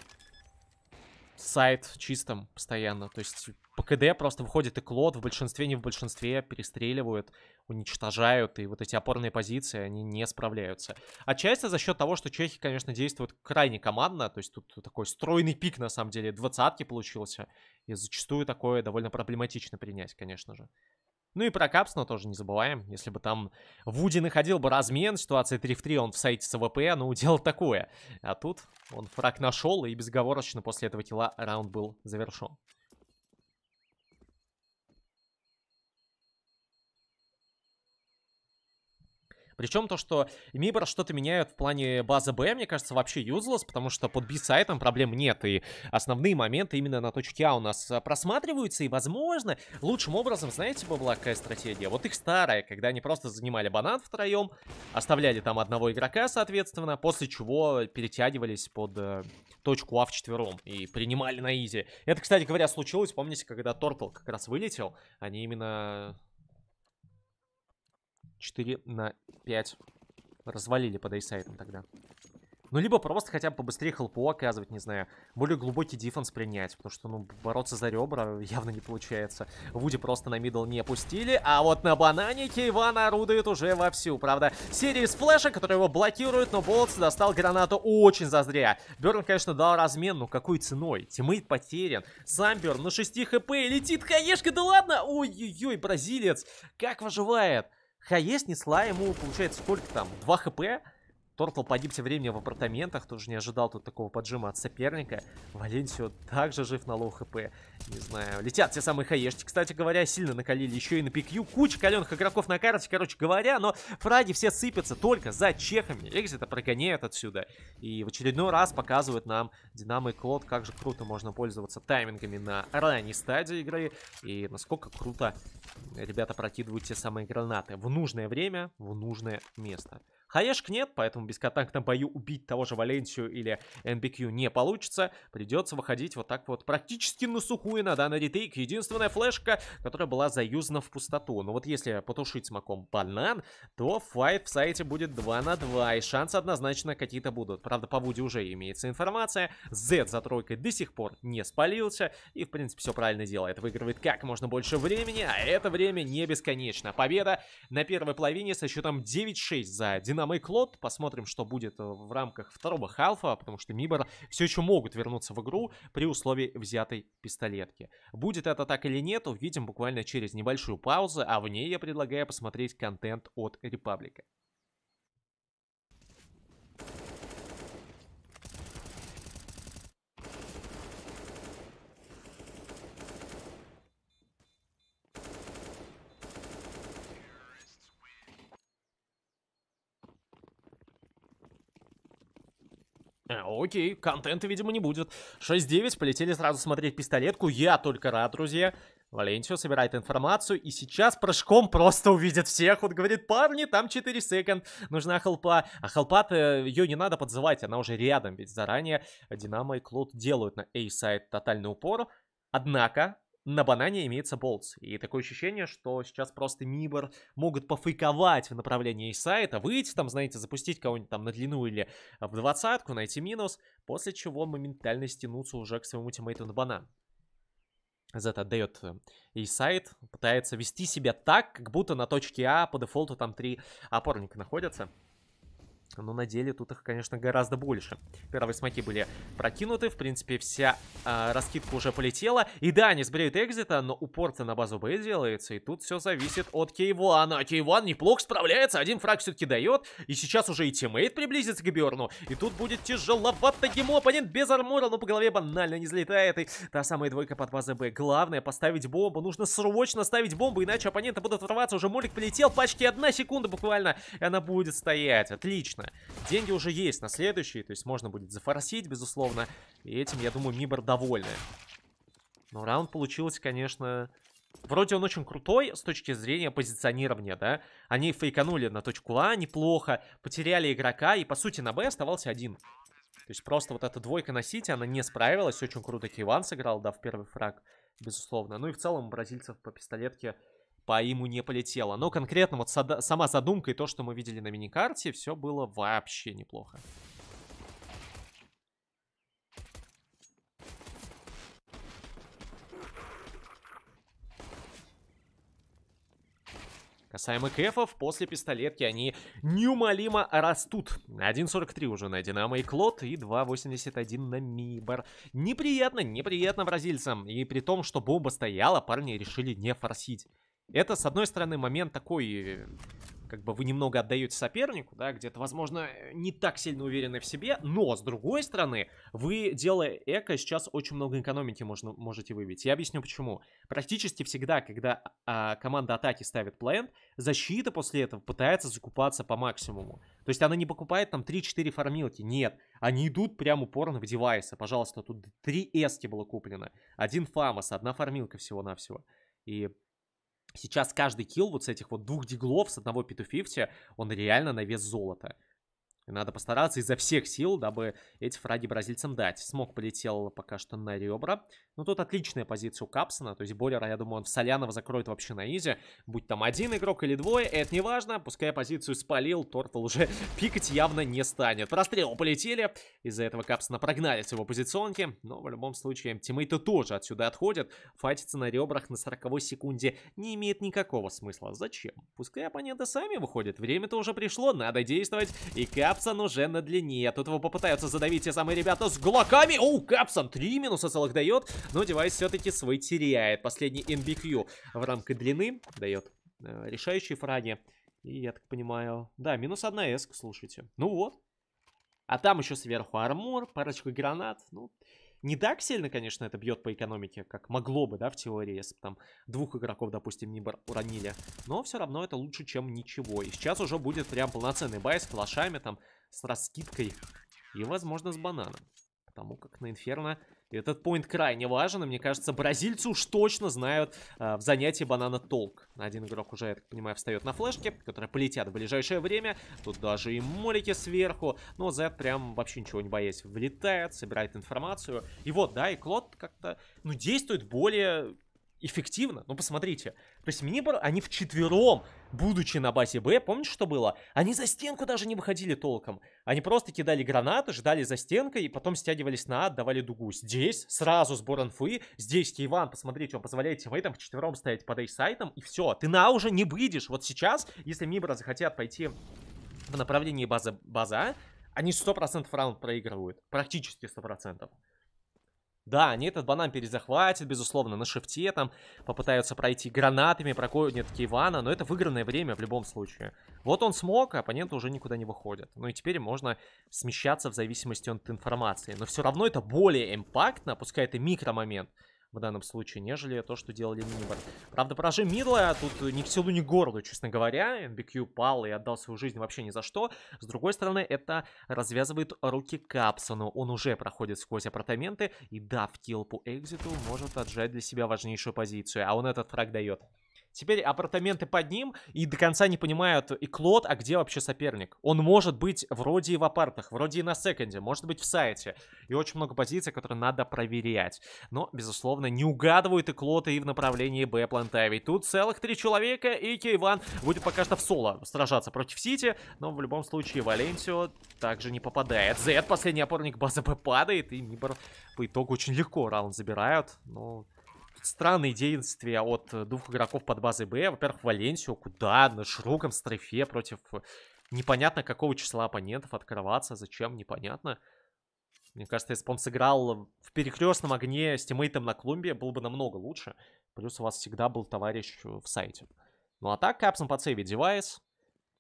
сайт чистым постоянно. То есть по КД просто выходит и клод, в большинстве, не в большинстве, перестреливают, уничтожают, и вот эти опорные позиции, они не справляются. Отчасти за счет того, что чехи, конечно, действуют крайне командно, то есть тут такой стройный пик, на самом деле, двадцатки получился, и зачастую такое довольно проблематично принять, конечно же. Ну и про Капсона тоже не забываем. Если бы там Вуди находил бы размен, ситуация 3 в 3, он в сайте с ВП, ну, делал такое. А тут он фраг нашел, и безговорочно после этого тела раунд был завершен. Причем то, что Мибор что-то меняют в плане базы Б, мне кажется, вообще юзлес, потому что под бисайтом проблем нет, и основные моменты именно на точке А у нас а, просматриваются, и, возможно, лучшим образом, знаете, была какая стратегия? Вот их старая, когда они просто занимали банан втроем, оставляли там одного игрока, соответственно, после чего перетягивались под э, точку А вчетвером и принимали на изи. Это, кстати говоря, случилось, помните, когда Тортл как раз вылетел, они именно 4 на 5. Развалили под айсайтом тогда. Ну, либо просто хотя бы побыстрее хелпу оказывать, не знаю. Более глубокий дефенс принять, потому что, ну, бороться за ребра явно не получается. Вуди просто на мидл не пустили, а вот на бананике Иван орудует уже вовсю. Правда, серия из флеша, которая его блокирует, но Болтс достал гранату очень зазря. Берн, конечно, дал размен, но какой ценой? Тиммейт потерян. Сам Берн на 6 хп, летит конечно, да ладно? Ой-ой-ой, бразилец, как выживает? Хаес снесла ему, получается, сколько там? 2 хп? Тортл погиб тем временем в апартаментах, тоже не ожидал тут такого поджима от соперника. Валенсио также жив на лоу хп, не знаю. Летят все самые хаешки, кстати говоря, сильно накалили еще и на пикью. Куча каленых игроков на карте, короче говоря, но фраги все сыпятся только за чехами. Экзита прогоняют отсюда. И в очередной раз показывают нам Динамо и Клод, как же круто можно пользоваться таймингами на ранней стадии игры. И насколько круто ребята прокидывают те самые гранаты в нужное время, в нужное место. Хаешек нет, поэтому без контактном бою убить того же Валенсию или NBQ не получится. Придется выходить вот так вот практически на сухую на данный ретейк. Единственная флешка, которая была заюзана в пустоту. Но вот если потушить смоком банан, то файт в сайте будет 2 на 2. И шансы однозначно какие-то будут. Правда, по вуди уже имеется информация. Z за тройкой до сих пор не спалился. И, в принципе, все правильно делает. Выигрывает как можно больше времени, а это время не бесконечно. Победа на первой половине со счетом 9-6 за один на клод посмотрим, что будет э, в рамках второго халфа, потому что Мибор все еще могут вернуться в игру при условии взятой пистолетки. Будет это так или нет, увидим буквально через небольшую паузу, а в ней я предлагаю посмотреть контент от Репаблика. окей, контента, видимо, не будет. 6-9, полетели сразу смотреть пистолетку. Я только рад, друзья. Валентио собирает информацию и сейчас прыжком просто увидит всех. Вот говорит, парни, там 4 секунд, нужна халпа. А халпа э, ее не надо подзывать, она уже рядом, ведь заранее Динамо и Клод делают на A-сайт тотальный упор. Однако, на банане имеется болт. И такое ощущение, что сейчас просто Мибор могут пофейковать в направлении сайта, выйти там, знаете, запустить кого-нибудь там на длину или в двадцатку, найти минус, после чего моментально стянуться уже к своему тиммейту на банан. Зет отдает э, и сайт, пытается вести себя так, как будто на точке А по дефолту там три опорника находятся. Но на деле тут их, конечно, гораздо больше. Первые смоки были прокинуты. В принципе, вся э, раскидка уже полетела. И да, они сбреют экзита, но упорцы на базу Б делается. И тут все зависит от Кейвана. А Кейван неплохо справляется. Один фраг все-таки дает. И сейчас уже и тиммейт приблизится к Берну. И тут будет тяжеловато ему. Оппонент без армора, но по голове банально не взлетает. И та самая двойка под базой Б. Главное поставить бомбу. Нужно срочно ставить бомбу, иначе оппоненты будут рваться. Уже молик полетел. Почти одна секунда буквально. И она будет стоять. Отлично интересное. Деньги уже есть на следующий, то есть можно будет зафорсить, безусловно. И этим, я думаю, Мибор довольны. Но раунд получился, конечно... Вроде он очень крутой с точки зрения позиционирования, да? Они фейканули на точку А неплохо, потеряли игрока, и, по сути, на Б оставался один. То есть просто вот эта двойка на Сити, она не справилась. Очень круто Киван сыграл, да, в первый фраг, безусловно. Ну и в целом бразильцев по пистолетке по ему не полетело. Но конкретно вот сама задумка и то, что мы видели на миникарте, все было вообще неплохо. Касаемо кэфов, после пистолетки они неумолимо растут. 1.43 уже на Динамо и Клод, и 2.81 на Мибор. Неприятно, неприятно бразильцам. И при том, что бомба стояла, парни решили не форсить. Это, с одной стороны, момент такой, э, как бы вы немного отдаете сопернику, да, где-то, возможно, э, не так сильно уверены в себе, но, с другой стороны, вы, делая эко, сейчас очень много экономики можно, можете выбить. Я объясню почему. Практически всегда, когда а, команда атаки ставит плент, защита после этого пытается закупаться по максимуму. То есть она не покупает там 3-4 фармилки. нет. Они идут прям упорно в девайсы. Пожалуйста, тут 3 эски было куплено, один фамос, одна фармилка всего-навсего. И Сейчас каждый килл вот с этих вот двух диглов с одного P250, он реально на вес золота. Надо постараться изо всех сил, дабы эти фраги бразильцам дать. Смог полетел пока что на ребра. Но ну, тут отличная позиция у Капсона. То есть Болера, я думаю, он в Солянова закроет вообще на изи. Будь там один игрок или двое, это не важно. Пускай позицию спалил, Тортл уже пикать явно не станет. Прострел полетели. Из-за этого Капсона прогнали с его позиционки. Но в любом случае тиммейты тоже отсюда отходят. Файтиться на ребрах на 40 секунде не имеет никакого смысла. Зачем? Пускай оппоненты сами выходят. Время-то уже пришло, надо действовать. И Капс Капсон уже на длине. Тут его попытаются задавить те самые ребята с глоками. Оу, Капсон, три минуса целых дает, но девайс все-таки свой теряет. Последний NBQ в рамках длины дает э, решающие фраги. И я так понимаю... Да, минус одна эск, слушайте. Ну вот. А там еще сверху армор, парочка гранат. Ну, не так сильно, конечно, это бьет по экономике, как могло бы, да, в теории, если бы там двух игроков, допустим, не уронили. Но все равно это лучше, чем ничего. И сейчас уже будет прям полноценный бай с клашами там, с раскидкой и, возможно, с бананом. Потому как на Инферно этот поинт крайне важен, и мне кажется, бразильцы уж точно знают э, в занятии банана толк. Один игрок уже, я так понимаю, встает на флешке, которые полетят в ближайшее время. Тут даже и молики сверху, но Z прям вообще ничего не боясь влетает, собирает информацию. И вот, да, и Клод как-то, ну, действует более эффективно. Ну, посмотрите. То есть Минибор, они вчетвером, будучи на базе Б, помните, что было? Они за стенку даже не выходили толком. Они просто кидали гранаты, ждали за стенкой, и потом стягивались на А, давали дугу. Здесь сразу сбор инфы, здесь Кейван, посмотрите, он позволяет тиммейтам вчетвером стоять под A-сайтом, и все. Ты на уже не выйдешь. Вот сейчас, если Минибора захотят пойти в направлении базы, база они 100% раунд проигрывают. Практически 100%. Да, они этот банан перезахватят, безусловно, на шифте там попытаются пройти гранатами, прогонят Кивана, но это выигранное время в любом случае. Вот он смог, а оппоненты уже никуда не выходят. Ну и теперь можно смещаться в зависимости от информации. Но все равно это более импактно, пускай это микромомент, момент в данном случае, нежели то, что делали Минибар. Правда, поражи Мидла тут ни к селу, ни к городу, честно говоря. MBQ пал и отдал свою жизнь вообще ни за что. С другой стороны, это развязывает руки Капсону. Он уже проходит сквозь апартаменты и, дав килл экзиту, может отжать для себя важнейшую позицию. А он этот фраг дает. Теперь апартаменты под ним, и до конца не понимают и Клод, а где вообще соперник. Он может быть вроде и в апартах, вроде и на секонде, может быть в сайте. И очень много позиций, которые надо проверять. Но, безусловно, не угадывают и Клод, и в направлении Б Плантави. Тут целых три человека, и Кейван будет пока что в соло сражаться против Сити. Но в любом случае Валенсио также не попадает. Зет, последний опорник базы Б падает, и Мибор по итогу очень легко раунд забирают. Но странные действия от э, двух игроков под базой Б. Во-первых, Валенсию куда? На широком стрейфе против э, непонятно какого числа оппонентов открываться. Зачем? Непонятно. Мне кажется, если бы он сыграл в перекрестном огне с тиммейтом на клумбе, было бы намного лучше. Плюс у вас всегда был товарищ э, в сайте. Ну а так, капсом подсейвит девайс.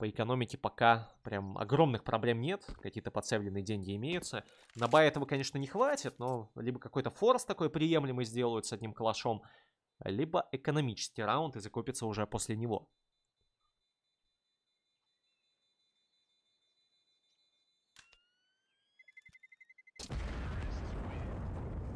По экономике пока прям огромных проблем нет. Какие-то подцепленные деньги имеются. На бай этого, конечно, не хватит, но либо какой-то форс такой приемлемый сделают с одним калашом, либо экономический раунд и закупится уже после него.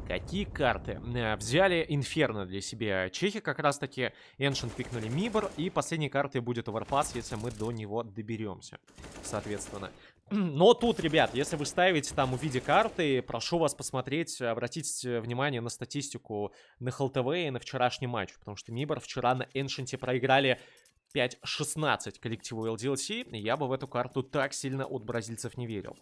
Какие карты? Э, взяли Инферно для себя. Чехи как раз-таки Эншин пикнули Мибор. И последней картой будет Overpass, если мы до него доберемся. Соответственно. Но тут, ребят, если вы ставите там в виде карты, прошу вас посмотреть, обратить э, внимание на статистику на ХЛТВ и на вчерашний матч. Потому что Мибор вчера на Эншенте проиграли 5-16 коллективу LDLC. Я бы в эту карту так сильно от бразильцев не верил.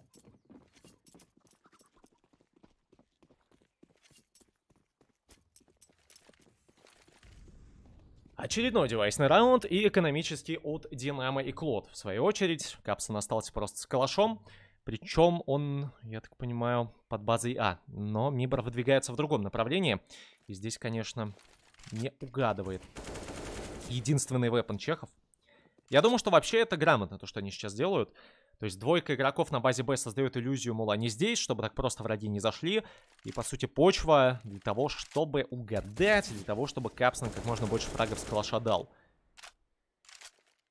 Очередной девайсный раунд и экономический от Динамо и Клод. В свою очередь, Капсон остался просто с калашом. Причем он, я так понимаю, под базой А. Но Мибор выдвигается в другом направлении. И здесь, конечно, не угадывает. Единственный вепон чехов. Я думаю, что вообще это грамотно, то, что они сейчас делают. То есть двойка игроков на базе Б создает иллюзию, мол, они здесь, чтобы так просто враги не зашли. И, по сути, почва для того, чтобы угадать, для того, чтобы Капсон как можно больше фрагов с калаша дал.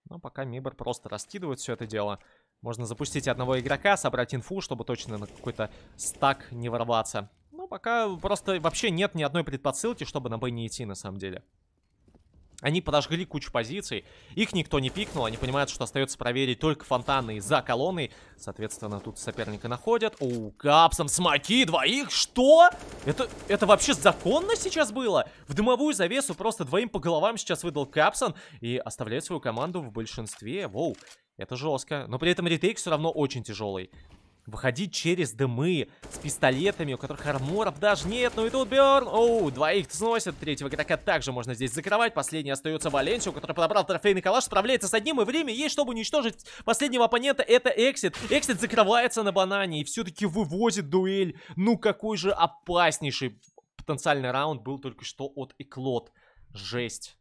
Но пока Мибор просто раскидывает все это дело. Можно запустить одного игрока, собрать инфу, чтобы точно на какой-то стак не ворваться. Ну пока просто вообще нет ни одной предпосылки, чтобы на Б не идти, на самом деле. Они подожгли кучу позиций, их никто не пикнул, они понимают, что остается проверить только фонтаны за колонной. Соответственно, тут соперника находят. У капсом смоки двоих, что? Это, это вообще законно сейчас было? В дымовую завесу просто двоим по головам сейчас выдал капсон и оставляет свою команду в большинстве. Воу. Это жестко. Но при этом ретейк все равно очень тяжелый выходить через дымы с пистолетами, у которых арморов даже нет. Ну и тут Бёрн. Оу, двоих сносят. Третьего игрока также можно здесь закрывать. Последний остается Валенсио, который подобрал трофейный калаш, справляется с одним. И время есть, чтобы уничтожить последнего оппонента. Это Эксит. Эксит закрывается на банане и все-таки вывозит дуэль. Ну какой же опаснейший потенциальный раунд был только что от Эклот. Жесть.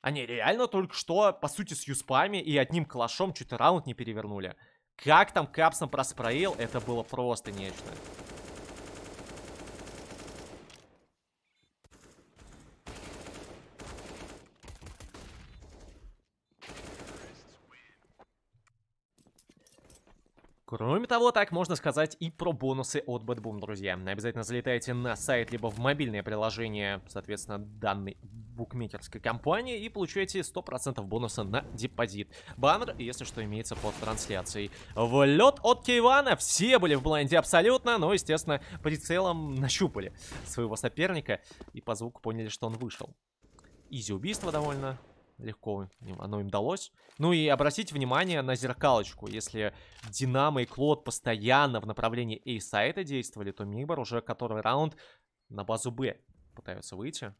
Они реально только что, по сути, с юспами и одним калашом чуть раунд не перевернули. Как там капсом проспроил, это было просто нечто. Кроме того, так можно сказать и про бонусы от BadBoom, друзья. Обязательно залетайте на сайт, либо в мобильное приложение, соответственно, данный букмекерской компании и получаете 100% бонуса на депозит. Баннер, если что, имеется под трансляцией. Влет от Кейвана. Все были в блайнде абсолютно, но, естественно, прицелом нащупали своего соперника и по звуку поняли, что он вышел. Изи убийство довольно легко оно им далось. Ну и обратите внимание на зеркалочку. Если Динамо и Клод постоянно в направлении A-сайта действовали, то Мигбар уже который раунд на базу Б пытаются выйти.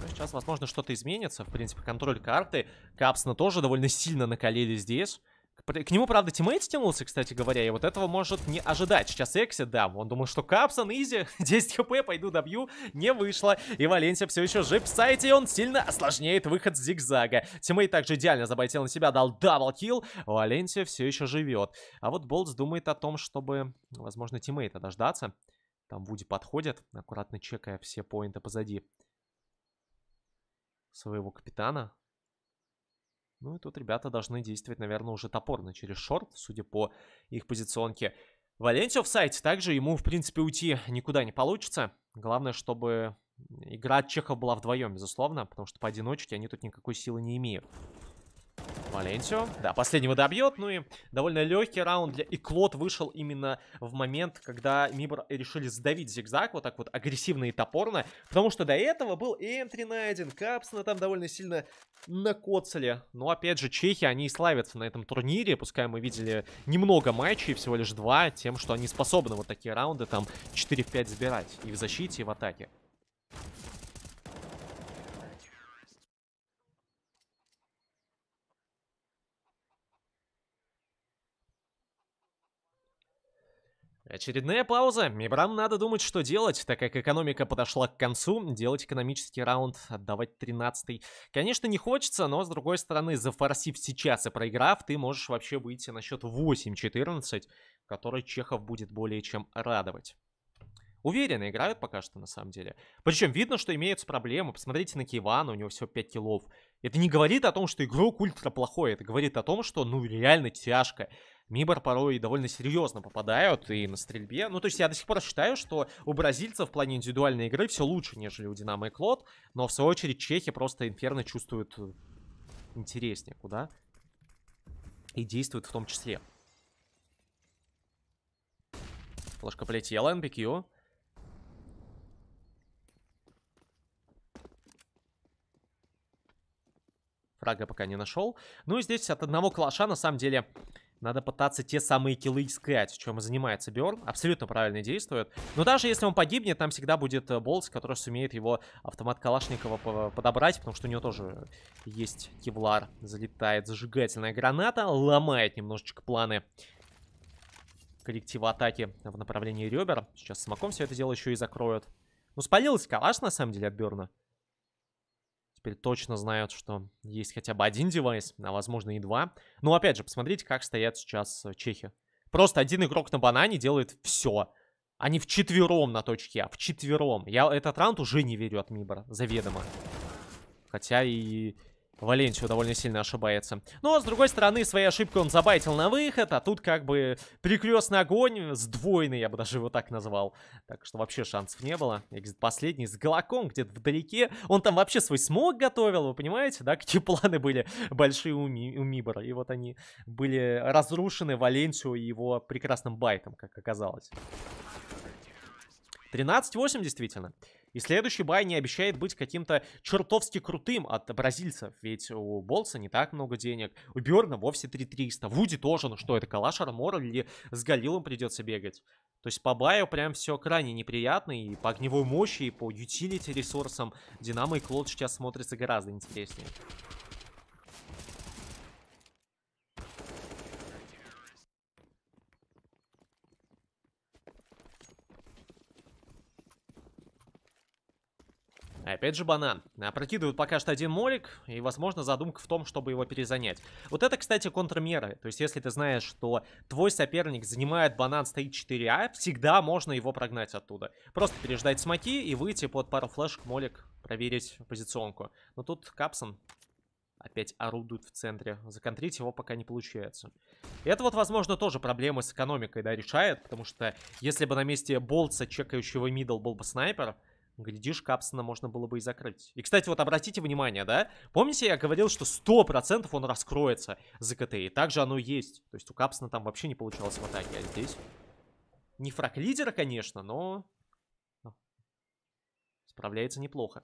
Ну, сейчас, возможно, что-то изменится. В принципе, контроль карты. капсона тоже довольно сильно накалили здесь. К нему, правда, тиммейт стянулся, кстати говоря, и вот этого может не ожидать. Сейчас Экси, да, он думал, что Капсон, изи, 10 хп, пойду добью, не вышло. И Валенсия все еще жив в сайте, и он сильно осложняет выход с зигзага. Тиммейт также идеально забайтил на себя, дал даблкил, Валенсия все еще живет. А вот Болтс думает о том, чтобы, возможно, тиммейта дождаться. Там Вуди подходит, аккуратно чекая все поинты позади своего капитана. Ну и тут ребята должны действовать, наверное, уже топорно через шорт, судя по их позиционке. Валентио в сайте также, ему, в принципе, уйти никуда не получится. Главное, чтобы игра от Чехов была вдвоем, безусловно, потому что поодиночке они тут никакой силы не имеют. Валенсио. Да, последнего добьет. Ну и довольно легкий раунд для Иклот вышел именно в момент, когда Мибр решили сдавить зигзаг вот так вот агрессивно и топорно. Потому что до этого был Энтри Найден на Капсона там довольно сильно накоцали. Но опять же, чехи, они и славятся на этом турнире. Пускай мы видели немного матчей, всего лишь два, тем, что они способны вот такие раунды там 4 в 5 забирать. И в защите, и в атаке. Очередная пауза. Мибрам надо думать, что делать, так как экономика подошла к концу. Делать экономический раунд, отдавать 13-й. Конечно, не хочется, но, с другой стороны, зафорсив сейчас и проиграв, ты можешь вообще выйти на счет 8-14, который Чехов будет более чем радовать. Уверенно играют пока что, на самом деле. Причем видно, что имеются проблемы. Посмотрите на Кивана, у него всего 5 килов. Это не говорит о том, что игрок ультра плохой. Это говорит о том, что, ну, реально тяжко. Мибор порой довольно серьезно попадают и на стрельбе. Ну, то есть я до сих пор считаю, что у бразильцев в плане индивидуальной игры все лучше, нежели у Динамо и Клод. Но, в свою очередь, чехи просто инферно чувствуют э, интереснее куда. И действуют в том числе. Флажка полетела, НБК. Фрага пока не нашел. Ну и здесь от одного клаша, на самом деле, надо пытаться те самые киллы искать, чем занимается Бёрн. Абсолютно правильно действует. Но даже если он погибнет, там всегда будет э, Болтс, который сумеет его автомат Калашникова э, подобрать, потому что у него тоже есть кевлар. Залетает зажигательная граната, ломает немножечко планы коллектива атаки в направлении ребер. Сейчас смоком все это дело еще и закроют. Ну, спалилась калаш, на самом деле, от Бёрна теперь точно знают, что есть хотя бы один девайс, а возможно и два. Но ну, опять же, посмотрите, как стоят сейчас э, чехи. Просто один игрок на банане делает все. Они вчетвером на точке А, вчетвером. Я этот раунд уже не верю от Мибора, заведомо. Хотя и Валентио довольно сильно ошибается. Но, ну, а с другой стороны, свои ошибки он забайтил на выход, а тут как бы перекрестный огонь, сдвоенный, я бы даже его так назвал. Так что вообще шансов не было. Экзит последний с Голоком где-то вдалеке. Он там вообще свой смог готовил, вы понимаете, да? Какие планы были большие у, Ми у Мибора. И вот они были разрушены Валентио и его прекрасным байтом, как оказалось. 13-8 действительно. И следующий бай не обещает быть каким-то чертовски крутым от бразильцев, ведь у Болса не так много денег, у Бьорна вовсе 3300, Вуди тоже, ну что это, Калаш Армор или с Галилом придется бегать. То есть по баю прям все крайне неприятно, и по огневой мощи, и по ютилити ресурсам Динамо и Клод сейчас смотрятся гораздо интереснее. опять же банан. Опрокидывают а, пока что один молик, и, возможно, задумка в том, чтобы его перезанять. Вот это, кстати, контрмеры. То есть, если ты знаешь, что твой соперник занимает банан стоит 4А, всегда можно его прогнать оттуда. Просто переждать смоки и выйти под пару флешек молик, проверить позиционку. Но тут Капсон опять орудует в центре. Законтрить его пока не получается. И это вот, возможно, тоже проблемы с экономикой, да, решает, потому что если бы на месте Болтса, чекающего мидл, был бы снайпер, Глядишь, Капсона можно было бы и закрыть. И, кстати, вот обратите внимание, да? Помните, я говорил, что 100% он раскроется за КТ. И также оно есть. То есть у Капсона там вообще не получалось в атаке. А здесь... Не фраг лидера, конечно, но... Справляется неплохо.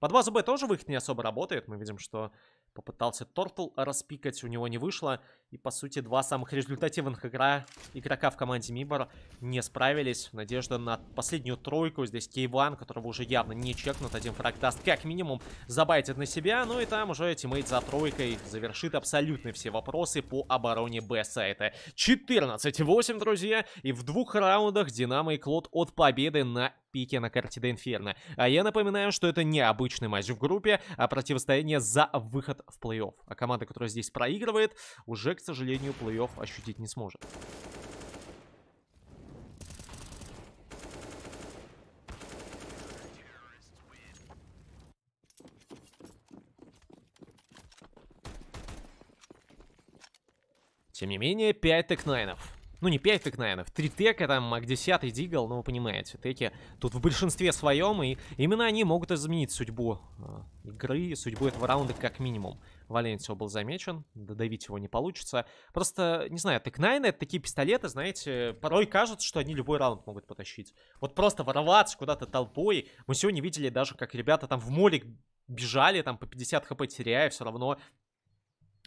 Под базу Б тоже выход не особо работает. Мы видим, что Попытался Тортл распикать, у него не вышло. И, по сути, два самых результативных игра, игрока в команде Мибор не справились. Надежда на последнюю тройку. Здесь Кейван, которого уже явно не чекнут. Один фраг даст как минимум забайтит на себя. Ну и там уже тиммейт за тройкой завершит абсолютно все вопросы по обороне Б-сайта. 14-8, друзья. И в двух раундах Динамо и Клод от победы на пике на карте до Инферно. А я напоминаю, что это не обычный матч в группе, а противостояние за выход в плей-офф. А команда, которая здесь проигрывает, уже, к сожалению, плей-офф ощутить не сможет. Тем не менее, 5 тэкнайнов ну не 5 так, наверное, в 3 тека, там, маг 10, дигл, ну вы понимаете, теки тут в большинстве своем, и именно они могут изменить судьбу э, игры, судьбу этого раунда как минимум. Валенсио был замечен, додавить его не получится. Просто, не знаю, так Найн это такие пистолеты, знаете, порой кажется, что они любой раунд могут потащить. Вот просто ворваться куда-то толпой. Мы сегодня видели даже, как ребята там в молик бежали, там по 50 хп теряя, все равно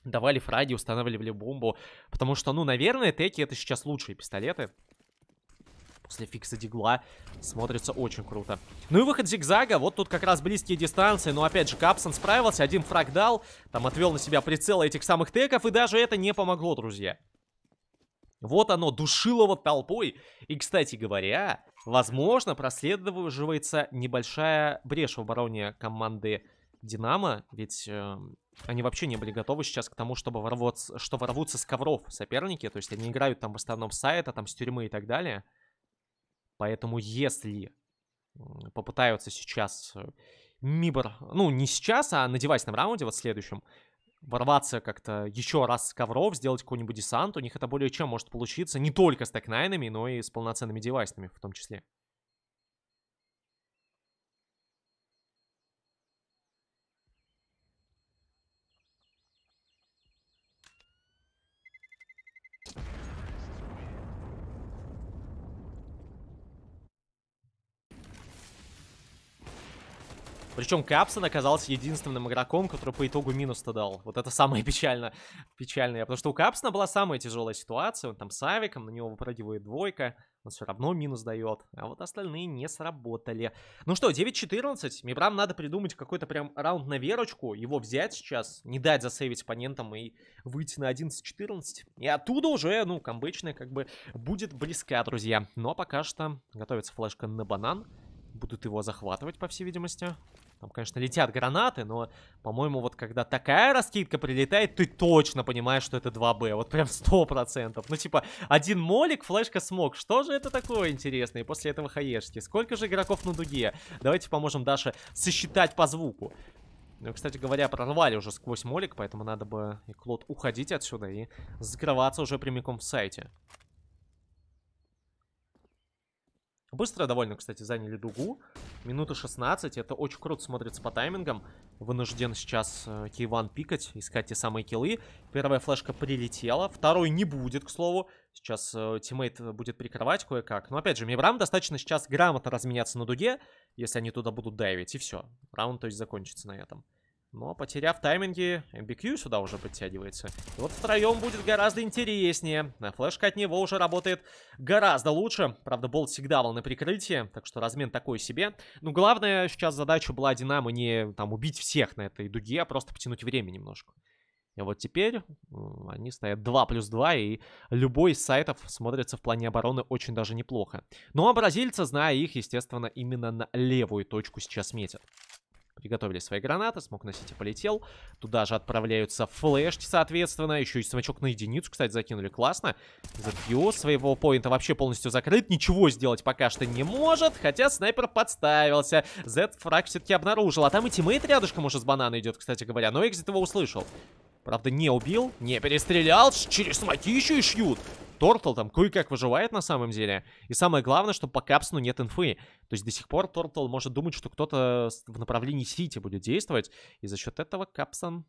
давали фраги, устанавливали бомбу. Потому что, ну, наверное, теки это сейчас лучшие пистолеты. После фикса дигла смотрится очень круто. Ну и выход зигзага. Вот тут как раз близкие дистанции. Но опять же, Капсон справился. Один фраг дал. Там отвел на себя прицелы этих самых теков. И даже это не помогло, друзья. Вот оно, душилово толпой. И, кстати говоря, возможно, проследовывается небольшая брешь в обороне команды Динамо, ведь э, они вообще не были готовы сейчас к тому, чтобы ворваться, что ворвутся с ковров соперники. То есть они играют там в основном с сайта, там с тюрьмы и так далее. Поэтому если попытаются сейчас э, Мибор, ну не сейчас, а на девайсном раунде, вот следующем, ворваться как-то еще раз с ковров, сделать какой-нибудь десант, у них это более чем может получиться не только с текнайнами, но и с полноценными девайсными в том числе. Причем Капсон оказался единственным игроком, который по итогу минус-то дал. Вот это самое печально, печальное. Потому что у Капсона была самая тяжелая ситуация. Он там с Авиком, на него выпрыгивает двойка. Он все равно минус дает. А вот остальные не сработали. Ну что, 9-14. Мибрам надо придумать какой-то прям раунд на верочку. Его взять сейчас, не дать засейвить оппонентам и выйти на 11-14. И оттуда уже, ну, камбэчная как бы будет близка, друзья. Но ну, а пока что готовится флешка на банан. Будут его захватывать, по всей видимости. Там, конечно, летят гранаты, но, по-моему, вот когда такая раскидка прилетает, ты точно понимаешь, что это 2Б. Вот прям 100%. Ну, типа, один молик, флешка смог. Что же это такое интересное? после этого хаешки. Сколько же игроков на дуге? Давайте поможем Даше сосчитать по звуку. Ну, кстати говоря, прорвали уже сквозь молик, поэтому надо бы, Клод, уходить отсюда и закрываться уже прямиком в сайте. Быстро довольно, кстати, заняли дугу. Минута 16. Это очень круто смотрится по таймингам. Вынужден сейчас э, Киван пикать, искать те самые киллы. Первая флешка прилетела. Второй не будет, к слову. Сейчас э, тиммейт будет прикрывать кое-как. Но опять же, Мибрам достаточно сейчас грамотно разменяться на дуге, если они туда будут дайвить. И все. Раунд, то есть, закончится на этом. Но потеряв тайминги, MBQ сюда уже подтягивается. И вот втроем будет гораздо интереснее. Флешка от него уже работает гораздо лучше. Правда, болт всегда был на прикрытии, так что размен такой себе. Но главное сейчас задача была Динамо не там убить всех на этой дуге, а просто потянуть время немножко. И вот теперь они стоят 2 плюс 2, и любой из сайтов смотрится в плане обороны очень даже неплохо. Ну а бразильцы, зная их, естественно, именно на левую точку сейчас метят приготовили свои гранаты, смог носить и полетел. Туда же отправляются флешки, соответственно. Еще и смычок на единицу, кстати, закинули. Классно. Забью своего поинта вообще полностью закрыт. Ничего сделать пока что не может, хотя снайпер подставился. Z-фраг все-таки обнаружил. А там и тиммейт рядышком уже с банана идет, кстати говоря. Но экзит его услышал. Правда, не убил, не перестрелял, через смоки еще и шьют. Тортл там кое-как выживает на самом деле. И самое главное, что по капсону нет инфы. То есть до сих пор Тортл может думать, что кто-то в направлении Сити будет действовать. И за счет этого капсон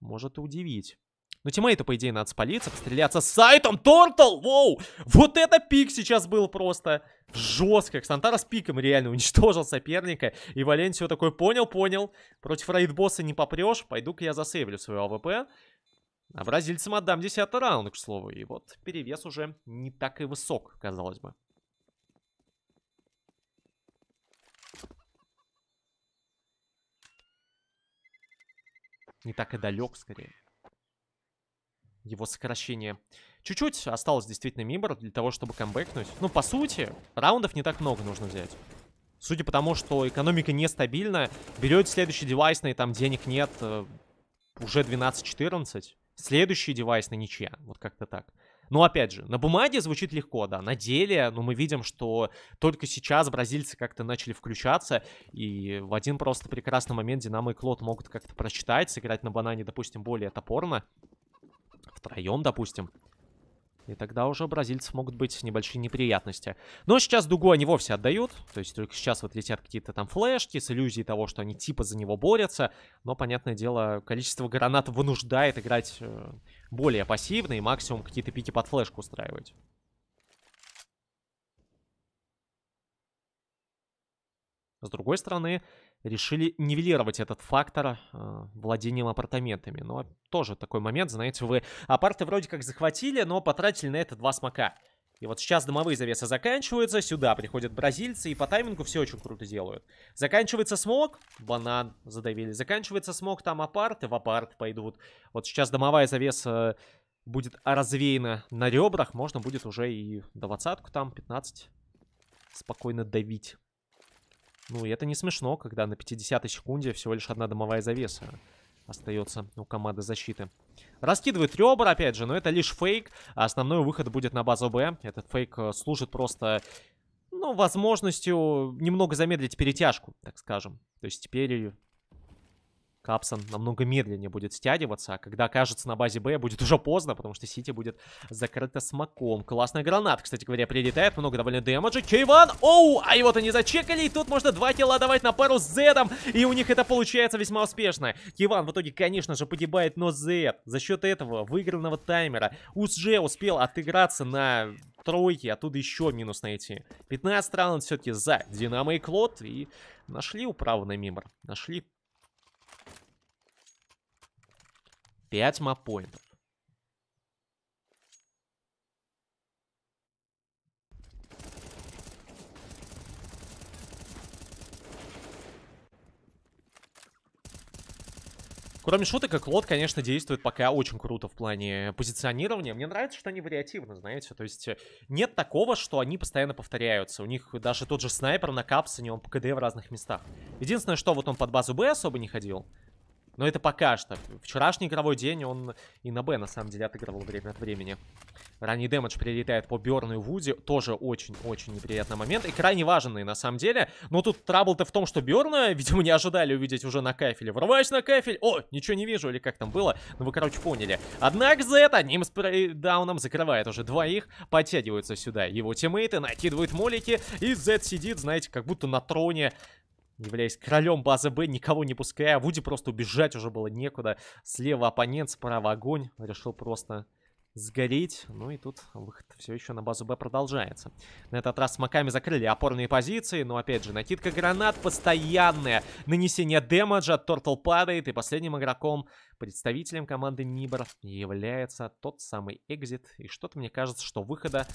может и удивить. Но тиммейту, по идее, надо спалиться, постреляться с сайтом. Тортл! Воу! Вот это пик сейчас был просто жестко. Ксантара с пиком реально уничтожил соперника. И Валенсио такой, понял, понял. Против рейд-босса не попрешь. Пойду-ка я засейвлю свою АВП. А бразильцам отдам 10 раунд, к слову. И вот перевес уже не так и высок, казалось бы. Не так и далек, скорее. Его сокращение. Чуть-чуть осталось действительно мимо, для того, чтобы камбэкнуть. Ну, по сути, раундов не так много нужно взять. Судя по тому, что экономика нестабильная, берете следующий девайс, и там денег нет, э, уже 12-14. Следующий девайс на ничья. Вот как-то так. Но опять же, на бумаге звучит легко, да, на деле, ну, мы видим, что только сейчас бразильцы как-то начали включаться, и в один просто прекрасный момент Динамо и Клод могут как-то прочитать, сыграть на банане, допустим, более топорно, втроем, допустим, и тогда уже у бразильцев могут быть небольшие неприятности. Но сейчас дугу они вовсе отдают. То есть только сейчас вот летят какие-то там флешки с иллюзией того, что они типа за него борются. Но, понятное дело, количество гранат вынуждает играть э, более пассивно и максимум какие-то пики под флешку устраивать. С другой стороны, решили нивелировать этот фактор э, владением апартаментами. Но ну, тоже такой момент, знаете, вы апарты вроде как захватили, но потратили на это два смока. И вот сейчас домовые завесы заканчиваются, сюда приходят бразильцы, и по таймингу все очень круто делают. Заканчивается смог, банан задавили. Заканчивается смог, там апарты, в апарт пойдут. Вот сейчас домовая завеса будет развеяна на ребрах, можно будет уже и до двадцатку там, 15, спокойно давить. Ну, и это не смешно, когда на 50-й секунде всего лишь одна домовая завеса остается у команды защиты. Раскидывает ребра, опять же, но это лишь фейк. А основной выход будет на базу Б. Этот фейк э, служит просто, ну, возможностью немного замедлить перетяжку, так скажем. То есть теперь Капсон намного медленнее будет стягиваться, а когда окажется на базе Б, будет уже поздно, потому что Сити будет закрыта смоком. Классная граната, кстати говоря, прилетает, много довольно демеджа. Кейван, оу, а его-то не зачекали, и тут можно два тела давать на пару с Зедом, и у них это получается весьма успешно. Кейван в итоге, конечно же, погибает, но Зед за счет этого выигранного таймера уже успел отыграться на тройки, оттуда еще минус найти. 15 раунд все-таки за Динамо и Клод. И нашли управу на Мимр. Нашли. 5 маппоинтов. Кроме шуток, Клод, конечно, действует пока очень круто в плане позиционирования. Мне нравится, что они вариативны, знаете. То есть э, нет такого, что они постоянно повторяются. У них даже тот же снайпер на капсоне, он по КД в разных местах. Единственное, что вот он под базу Б особо не ходил. Но это пока что. Вчерашний игровой день он и на Б, на самом деле, отыгрывал время от времени. Ранний дэмэдж прилетает по Берну и Вуди. Тоже очень-очень неприятный момент. И крайне важный, на самом деле. Но тут трабл-то в том, что Берна, видимо, не ожидали увидеть уже на кафеле. Врываюсь на кафель. О, ничего не вижу, или как там было. Ну, вы, короче, поняли. Однако Зет одним спрейдауном закрывает уже двоих. Подтягиваются сюда его тиммейты, накидывают молики. И Зет сидит, знаете, как будто на троне являясь королем базы Б, никого не пуская. Вуди просто убежать уже было некуда. Слева оппонент, справа огонь. Решил просто сгореть. Ну и тут выход все еще на базу Б продолжается. На этот раз с маками закрыли опорные позиции, но опять же, накидка гранат постоянная. Нанесение демеджа, Тортл падает, и последним игроком, представителем команды Нибор является тот самый Экзит. И что-то мне кажется, что выхода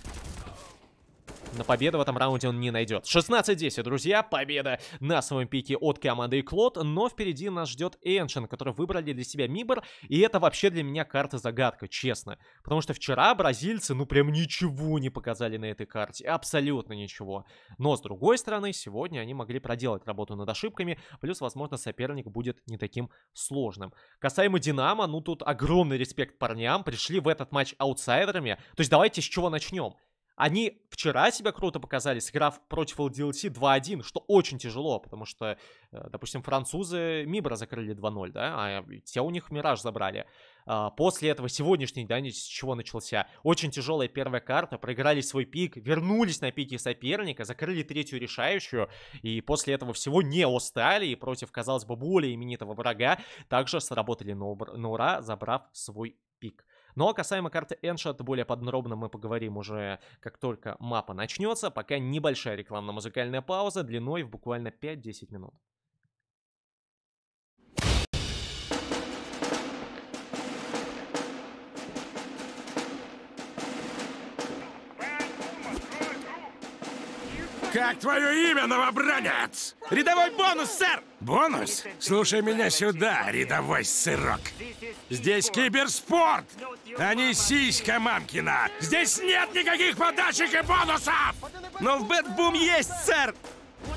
на победу в этом раунде он не найдет. 16-10, друзья. Победа на своем пике от команды Клод. Но впереди нас ждет Эншин, который выбрали для себя Мибор. И это вообще для меня карта-загадка, честно. Потому что вчера бразильцы, ну прям ничего не показали на этой карте. Абсолютно ничего. Но, с другой стороны, сегодня они могли проделать работу над ошибками. Плюс, возможно, соперник будет не таким сложным. Касаемо Динамо, ну тут огромный респект парням. Пришли в этот матч аутсайдерами. То есть давайте с чего начнем. Они вчера себя круто показали, сыграв против LDLC 2-1, что очень тяжело, потому что, э, допустим, французы Мибра закрыли 2-0, да, а те у них Мираж забрали. А, после этого сегодняшний, да, с чего начался, очень тяжелая первая карта, проиграли свой пик, вернулись на пике соперника, закрыли третью решающую, и после этого всего не устали, и против, казалось бы, более именитого врага также сработали на ура, забрав свой пик. Но ну, а касаемо карты Эншот, более подробно мы поговорим уже как только мапа начнется. Пока небольшая рекламно-музыкальная пауза длиной в буквально 5-10 минут. Как твое имя, новобранец? Рядовой бонус, сэр! Бонус? Слушай меня сюда, рядовой сырок. Здесь киберспорт, а не сиська мамкина. Здесь нет никаких подачек и бонусов! Но в Бэтбум есть, сэр!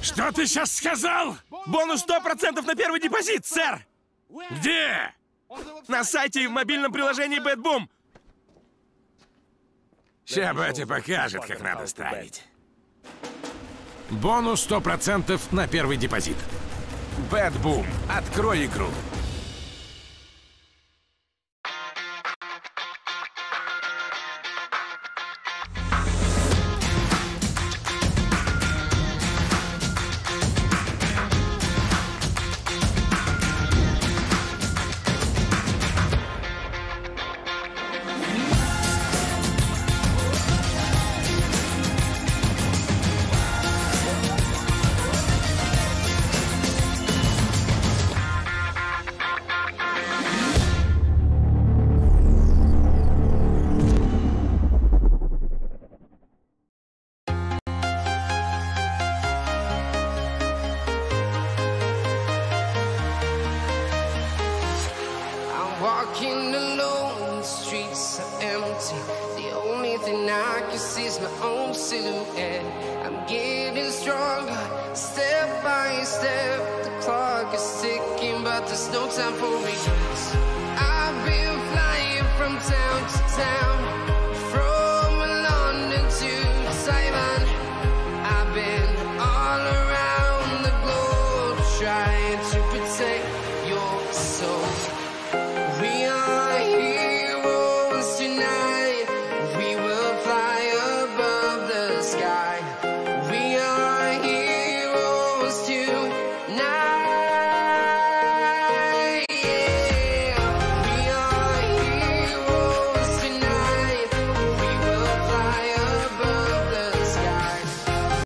Что ты сейчас сказал? Бонус 100% на первый депозит, сэр! Где? На сайте и в мобильном приложении Бэтбум. Сейчас батя покажет, как надо ставить. Бонус 100% на первый депозит. Бэтбум. Открой игру.